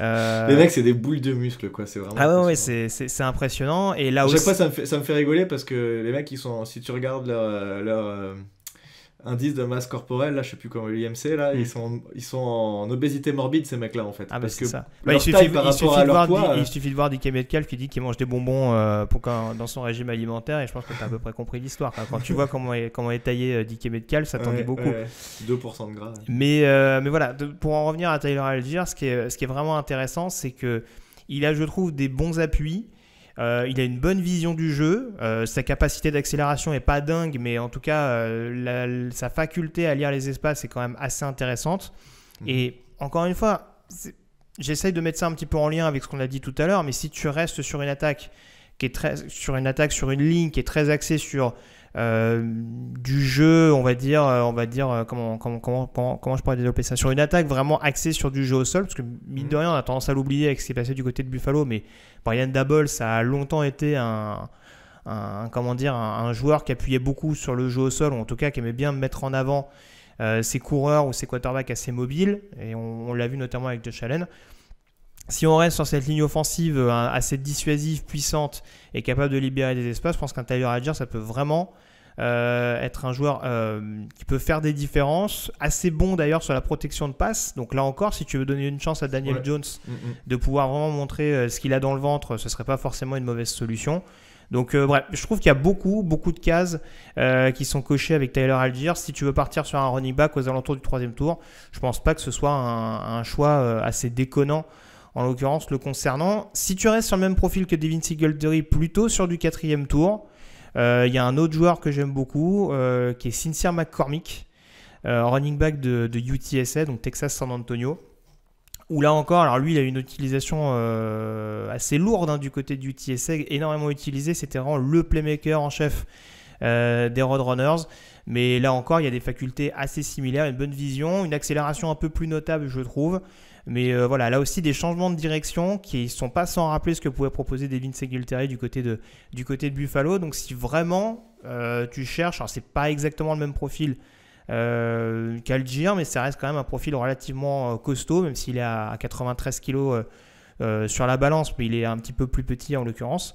Euh, les mecs, c'est des boules de muscle, quoi. C'est vraiment. Ah ouais, c'est impressionnant. Et là aussi... ça me, fait, rigoler parce que les mecs, ils sont. Si tu regardes leur euh, euh, indice de masse corporelle, là, je sais plus comment l'IMC, là, ils, hmm. sont, ils sont en obésité morbide, ces mecs-là, en fait. Ah, bah, parce que ça. Bah, il, suffit, par rapport à de voir, poids, euh. il, suffit de voir Metcalf qui dit qu'il mange des bonbons euh, pour dans son régime alimentaire, et je pense que tu as à peu près compris l'histoire. Quand tu vois comment est, comment est taillé euh, Dick Metcalf, ça t'en dit beaucoup. 2% de gras. Mais, mais voilà, pour en revenir à Tyler Algier, ce qui est, ce qui est vraiment intéressant, c'est que il a, je trouve, des bons appuis euh, il a une bonne vision du jeu. Euh, sa capacité d'accélération est pas dingue, mais en tout cas, euh, sa faculté à lire les espaces est quand même assez intéressante. Mhm. Et encore une fois, j'essaye de mettre ça un petit peu en lien avec ce qu'on a dit tout à l'heure, mais si tu restes sur une attaque qui est sur une attaque sur une ligne qui est très axée sur euh, du jeu, on va dire, euh, on va dire euh, comment, comment, comment, je pourrais développer ça Sur une attaque vraiment axée sur du jeu au sol, parce que mine de mhm. rien, on a tendance à l'oublier avec ce qui s'est passé du côté de Buffalo, mais Brian Dabble, ça a longtemps été un, comment dire, un, joueur qui appuyait beaucoup sur le jeu au sol, ou en tout cas qui aimait bien mettre en avant ses coureurs ou ses quarterbacks assez mobiles, et on, on l'a vu notamment avec Josh Allen si on reste sur cette ligne offensive hein, assez dissuasive, puissante et capable de libérer des espaces, je pense qu'un Tyler Algiers, ça peut vraiment euh, être un joueur euh, qui peut faire des différences, assez bon d'ailleurs sur la protection de passe. Donc là encore, si tu veux donner une chance à Daniel Jones mm, mm. de pouvoir vraiment montrer euh, ce qu'il a dans le ventre, ce ne serait pas forcément une mauvaise solution. Donc bref, je trouve qu'il y a beaucoup, beaucoup de cases qui sont cochées avec Tyler Algiers. Si tu veux partir sur un running back aux alentours du troisième tour, je ne pense pas que ce soit un choix assez déconnant en l'occurrence le concernant. Si tu restes sur le même profil que Devin Singletary, plutôt sur du quatrième tour, euh, il y a un autre joueur que j'aime beaucoup, euh, qui est Sincere McCormick, euh, running back de, UTSA, donc Texas San Antonio. Où là encore, alors lui, il a une utilisation assez lourde hein, du côté de UTSA, énormément utilisé. C'était vraiment le playmaker en chef des Roadrunners. Mais là encore, il y a des facultés assez similaires, une bonne vision, une accélération un peu plus notable, je trouve. Mais euh, voilà, là aussi des changements de direction qui ne sont pas sans rappeler ce que pouvait proposer Devin Singletary du côté de, du côté de Buffalo. Donc si vraiment euh, tu cherches, alors c'est pas exactement le même profil euh, qu'Algier, mais ça reste quand même un profil relativement euh, costaud, même s'il est à 93 kg sur la balance, mais il est un petit peu plus petit en l'occurrence.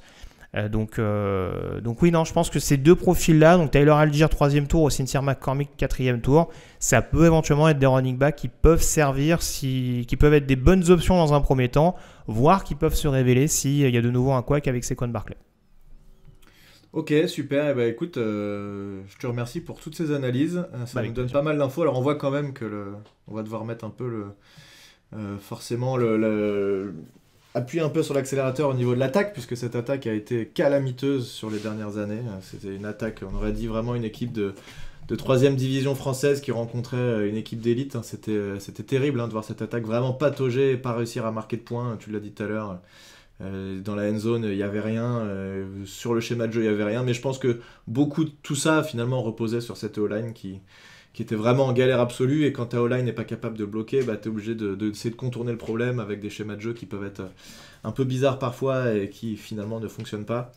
Euh, donc, euh, donc oui, non, je pense que ces deux profils-là, donc Taylor Algier troisième tour, au Cynthia McCormick quatrième tour, ça peut éventuellement être des running backs qui peuvent servir, qui peuvent être des bonnes options dans un premier temps, voire qui peuvent se révéler s'il y a de nouveau un quack avec Saquon Barclay. Ok, super. Et eh ben, écoute, euh, je te remercie pour toutes ces analyses. Ça bah, nous donne pas mal d'infos. Alors, on voit quand même que le... on va devoir mettre un peu le... forcément le Appuyez un peu sur l'accélérateur au niveau de l'attaque, puisque cette attaque a été calamiteuse sur les dernières années. C'était une attaque, on aurait dit vraiment une équipe de, de 3 division française qui rencontrait euh, une équipe d'élite. Hein. Euh, c'était, terrible hein, de voir cette attaque vraiment patauger et pas réussir à marquer de points. Tu l'as dit tout à l'heure. Euh, dans la end zone, il n'y avait rien. sur le schéma de jeu, il n'y avait rien. Mais je pense que beaucoup de tout ça, finalement, reposait sur cette O-line qui, qui était vraiment en galère absolue. Et quand ta o n'est pas capable de bloquer, bah, tu es obligé d'essayer de, de, de, contourner le problème avec des schémas de jeu qui peuvent être euh, un peu bizarres parfois et qui finalement ne fonctionnent pas.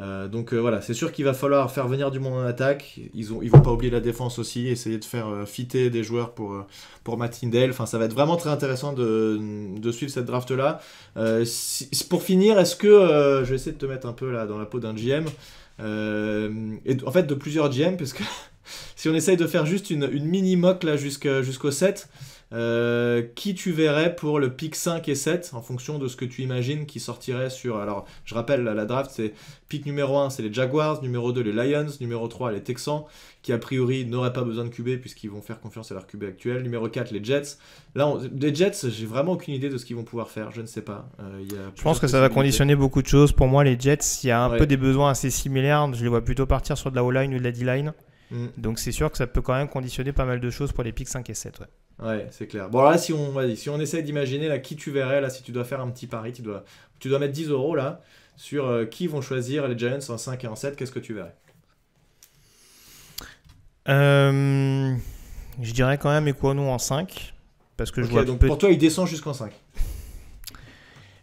Euh, donc euh, voilà, c'est sûr qu'il va falloir faire venir du monde en attaque. Ils ont, ils vont pas oublier la défense aussi, essayer de faire euh, fitter des joueurs pour, pour Matindale. Enfin, ça va être vraiment très intéressant de, de suivre cette draft-là. pour finir, est-ce que... je vais essayer de te mettre un peu là dans la peau d'un GM. et en fait de plusieurs GM parce que si on essaye de faire juste une, mini mock là jusqu'au 7, euh, qui tu verrais pour le pick 5 et 7 en fonction de ce que tu imagines qui sortirait sur. Alors, je rappelle, la draft, c'est pick numéro 1, c'est les Jaguars, numéro 2, les Lions, numéro 3, les Texans, qui a priori n'auraient pas besoin de QB puisqu'ils vont faire confiance à leur QB actuel, numéro 4, les Jets. Là, les Jets, j'ai vraiment aucune idée de ce qu'ils vont pouvoir faire, je ne sais pas. Euh, je pense que ça va conditionner beaucoup de choses. Pour moi, les Jets, il y a un peu des besoins assez similaires. Je les vois plutôt partir sur de la O-line ou de la D-line. Mm. Donc c'est sûr que ça peut quand même conditionner pas mal de choses pour les pics 5 et 7. Ouais. Ouais, c'est clair. Bon, là, si on, si on essaye d'imaginer là, qui tu verrais, là, si tu dois faire un petit pari, tu dois, tu dois mettre 10 euros là, sur euh, qui vont choisir les Giants en 5 et en 7, qu'est-ce que tu verrais euh, Je dirais quand même nous en 5. Parce que je vois donc pour toi, il descend jusqu'en 5.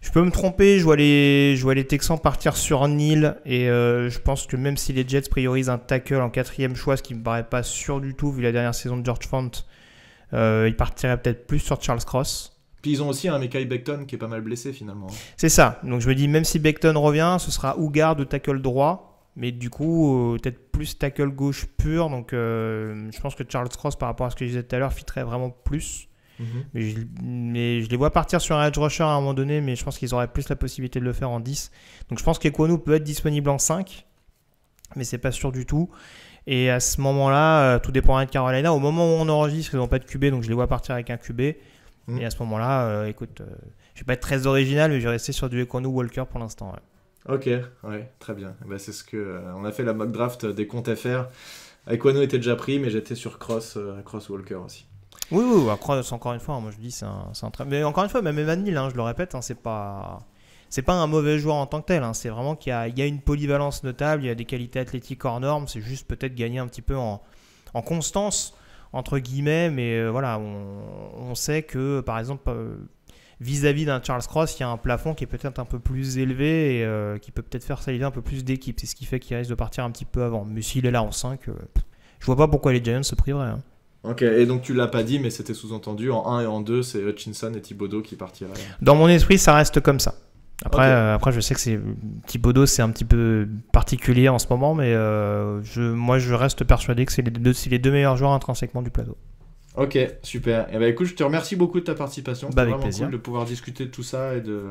Je peux me tromper, je vois les, Texans partir sur Nil et euh, je pense que même si les Jets priorisent un tackle en quatrième choix, ce qui me paraît pas sûr du tout vu la dernière saison de George Font, euh, ils partiraient peut-être plus sur Charles Cross. Puis ils ont aussi un Mekai Beckton qui est pas mal blessé finalement. C'est ça, donc je me dis même si Beckton revient, ce sera ou garde tackle droit, mais du coup euh, peut-être plus tackle gauche pur, donc je pense que Charles Cross par rapport à ce que je disais tout à l'heure fitterait vraiment plus. Mhm. mais, je, les vois partir sur un edge rusher à un moment donné, mais je pense qu'ils auraient plus la possibilité de le faire en 10. Donc je pense qu'Equanu peut être disponible en 5, mais c'est pas sûr du tout. Et à ce moment-là, euh, tout dépendra de Carolina. Au moment où on enregistre, ils n'ont pas de QB, donc je les vois partir avec un QB. Mhm. Et à ce moment-là, euh, écoute, euh, je vais pas être très original, mais je vais rester sur du Equanu Walker pour l'instant. Ok, ouais, très bien. Eh ben, c'est ce que on a fait la mock draft des comptes FR. Equano était déjà pris, mais j'étais sur Cross, Cross Walker aussi. Oui, oui, bah, encore une fois, hein, moi je dis, c'est un, très. Mais encore une fois, même Emmanuel, hein, je le répète, hein, c'est pas. C'est pas un mauvais joueur en tant que tel, c'est vraiment qu'il y, a, une polyvalence notable, il y a des qualités athlétiques hors normes, c'est juste peut-être gagner un petit peu en, en constance, entre guillemets, mais euh, voilà, on, on, sait que par exemple, euh, vis-à-vis d'un Charles Cross, il y a un plafond qui est peut-être un peu plus élevé et euh, qui peut peut-être faire saliver un peu plus d'équipe C'est ce qui fait qu'il risque de partir un petit peu avant. Mais s'il est là en 5, je vois pas pourquoi les Giants se priveraient. Ok, et donc tu l'as pas dit, mais c'était sous-entendu en 1 et en 2, c'est Hutchinson et Thibodeau qui partiraient. Dans mon esprit, ça reste comme ça. Après, euh, après je sais que c'est Thibodeau, c'est un petit peu particulier en ce moment, mais euh, je, moi, je reste persuadé que c'est les, deux, les deux meilleurs joueurs intrinsèquement du plateau. Ok, super. Et eh ben, écoute, je te remercie beaucoup de ta participation. Bah, vraiment plaisir. de pouvoir discuter de tout ça et de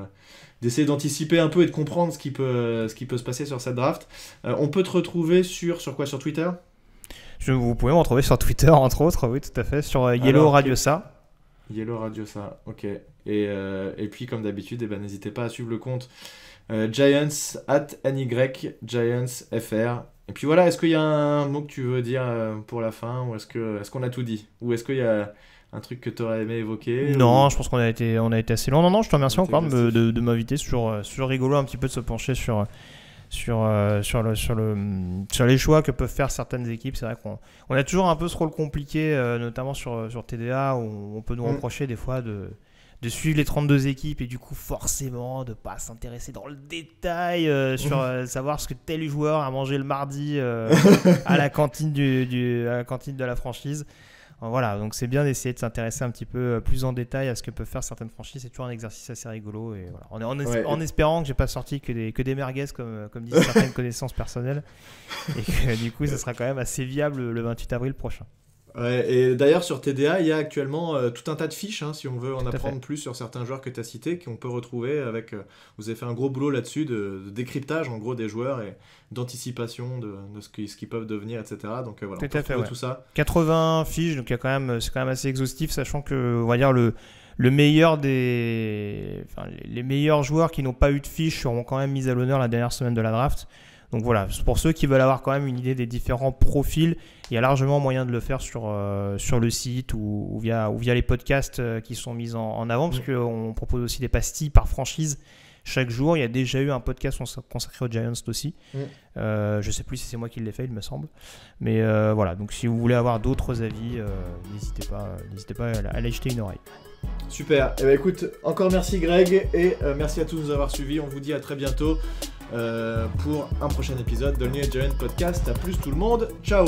d'essayer d'anticiper un peu et de comprendre ce qui peut ce qui peut se passer sur cette draft. Euh, on peut te retrouver sur sur quoi Sur Twitter je, vous pouvez me retrouver sur Twitter, entre autres, oui, tout à fait, sur euh, Yellow Radio Ça. Yellow Radio Ça, ok. Et, euh, et puis, comme d'habitude, eh ben, n'hésitez pas à suivre le compte euh, Giants at NY, Giants FR. Et puis voilà, est-ce qu'il y a un mot que tu veux dire pour la fin Ou est-ce qu'on est qu'on a tout dit Ou est-ce qu'il y a un truc que tu aurais aimé évoquer Non, je pense qu'on a été, on a été assez long. Non, non, je te remercie encore de, de, m'inviter c'est sur Rigolo un petit peu de se pencher sur sur, euh, sur, le, sur, le, sur les choix que peuvent faire certaines équipes. C'est vrai qu'on on a toujours un peu ce rôle compliqué, euh, notamment sur, euh, TDA, où on peut nous mm. reprocher des fois de, suivre les 32 équipes et du coup forcément de ne pas s'intéresser dans le détail sur mm. savoir ce que tel joueur a mangé le mardi à la cantine du, du à la cantine de la franchise. Voilà, donc c'est bien d'essayer de s'intéresser un petit peu euh, plus en détail à ce que peuvent faire certaines franchises. C'est toujours un exercice assez rigolo. Et voilà. en, espérant que j'ai pas sorti que des, que des merguez, comme, euh, comme disent certaines connaissances personnelles. Et que du coup, ça sera quand même assez viable le 28 avril prochain et d'ailleurs, sur TDA, il y a actuellement euh, tout un tas de fiches, hein, si on veut en apprendre plus sur certains joueurs que tu as cités, qu'on peut retrouver avec. Euh, vous avez fait un gros boulot là-dessus de, décryptage, en gros, des joueurs et d'anticipation de, ce qu'ils ce peuvent devenir, etc. Donc euh, voilà, on peut à tout ça. 80 fiches, donc c'est quand même assez exhaustif, sachant que, on va dire, le le meilleur des, les meilleurs joueurs qui n'ont pas eu de fiches seront quand même mis à l'honneur la dernière semaine de la draft. Donc voilà, pour ceux qui veulent avoir quand même une idée des différents profils, il y a largement moyen de le faire sur, euh, sur le site ou, via, ou via les podcasts euh, qui sont mis en, avant, parce qu'on propose aussi des pastilles par franchise chaque jour. Il y a déjà eu un podcast consacré aux Giants aussi. Euh, je sais plus si c'est moi qui l'ai fait, il me semble. Mais euh, voilà, donc si vous voulez avoir d'autres avis, n'hésitez pas, n'hésitez pas à aller jeter une oreille. Super. et eh bah ben, écoute, encore merci Greg et euh, merci à tous de nous avoir suivis. On vous dit à très bientôt euh, pour un prochain épisode de New Giant Podcast. À plus tout le monde. Ciao.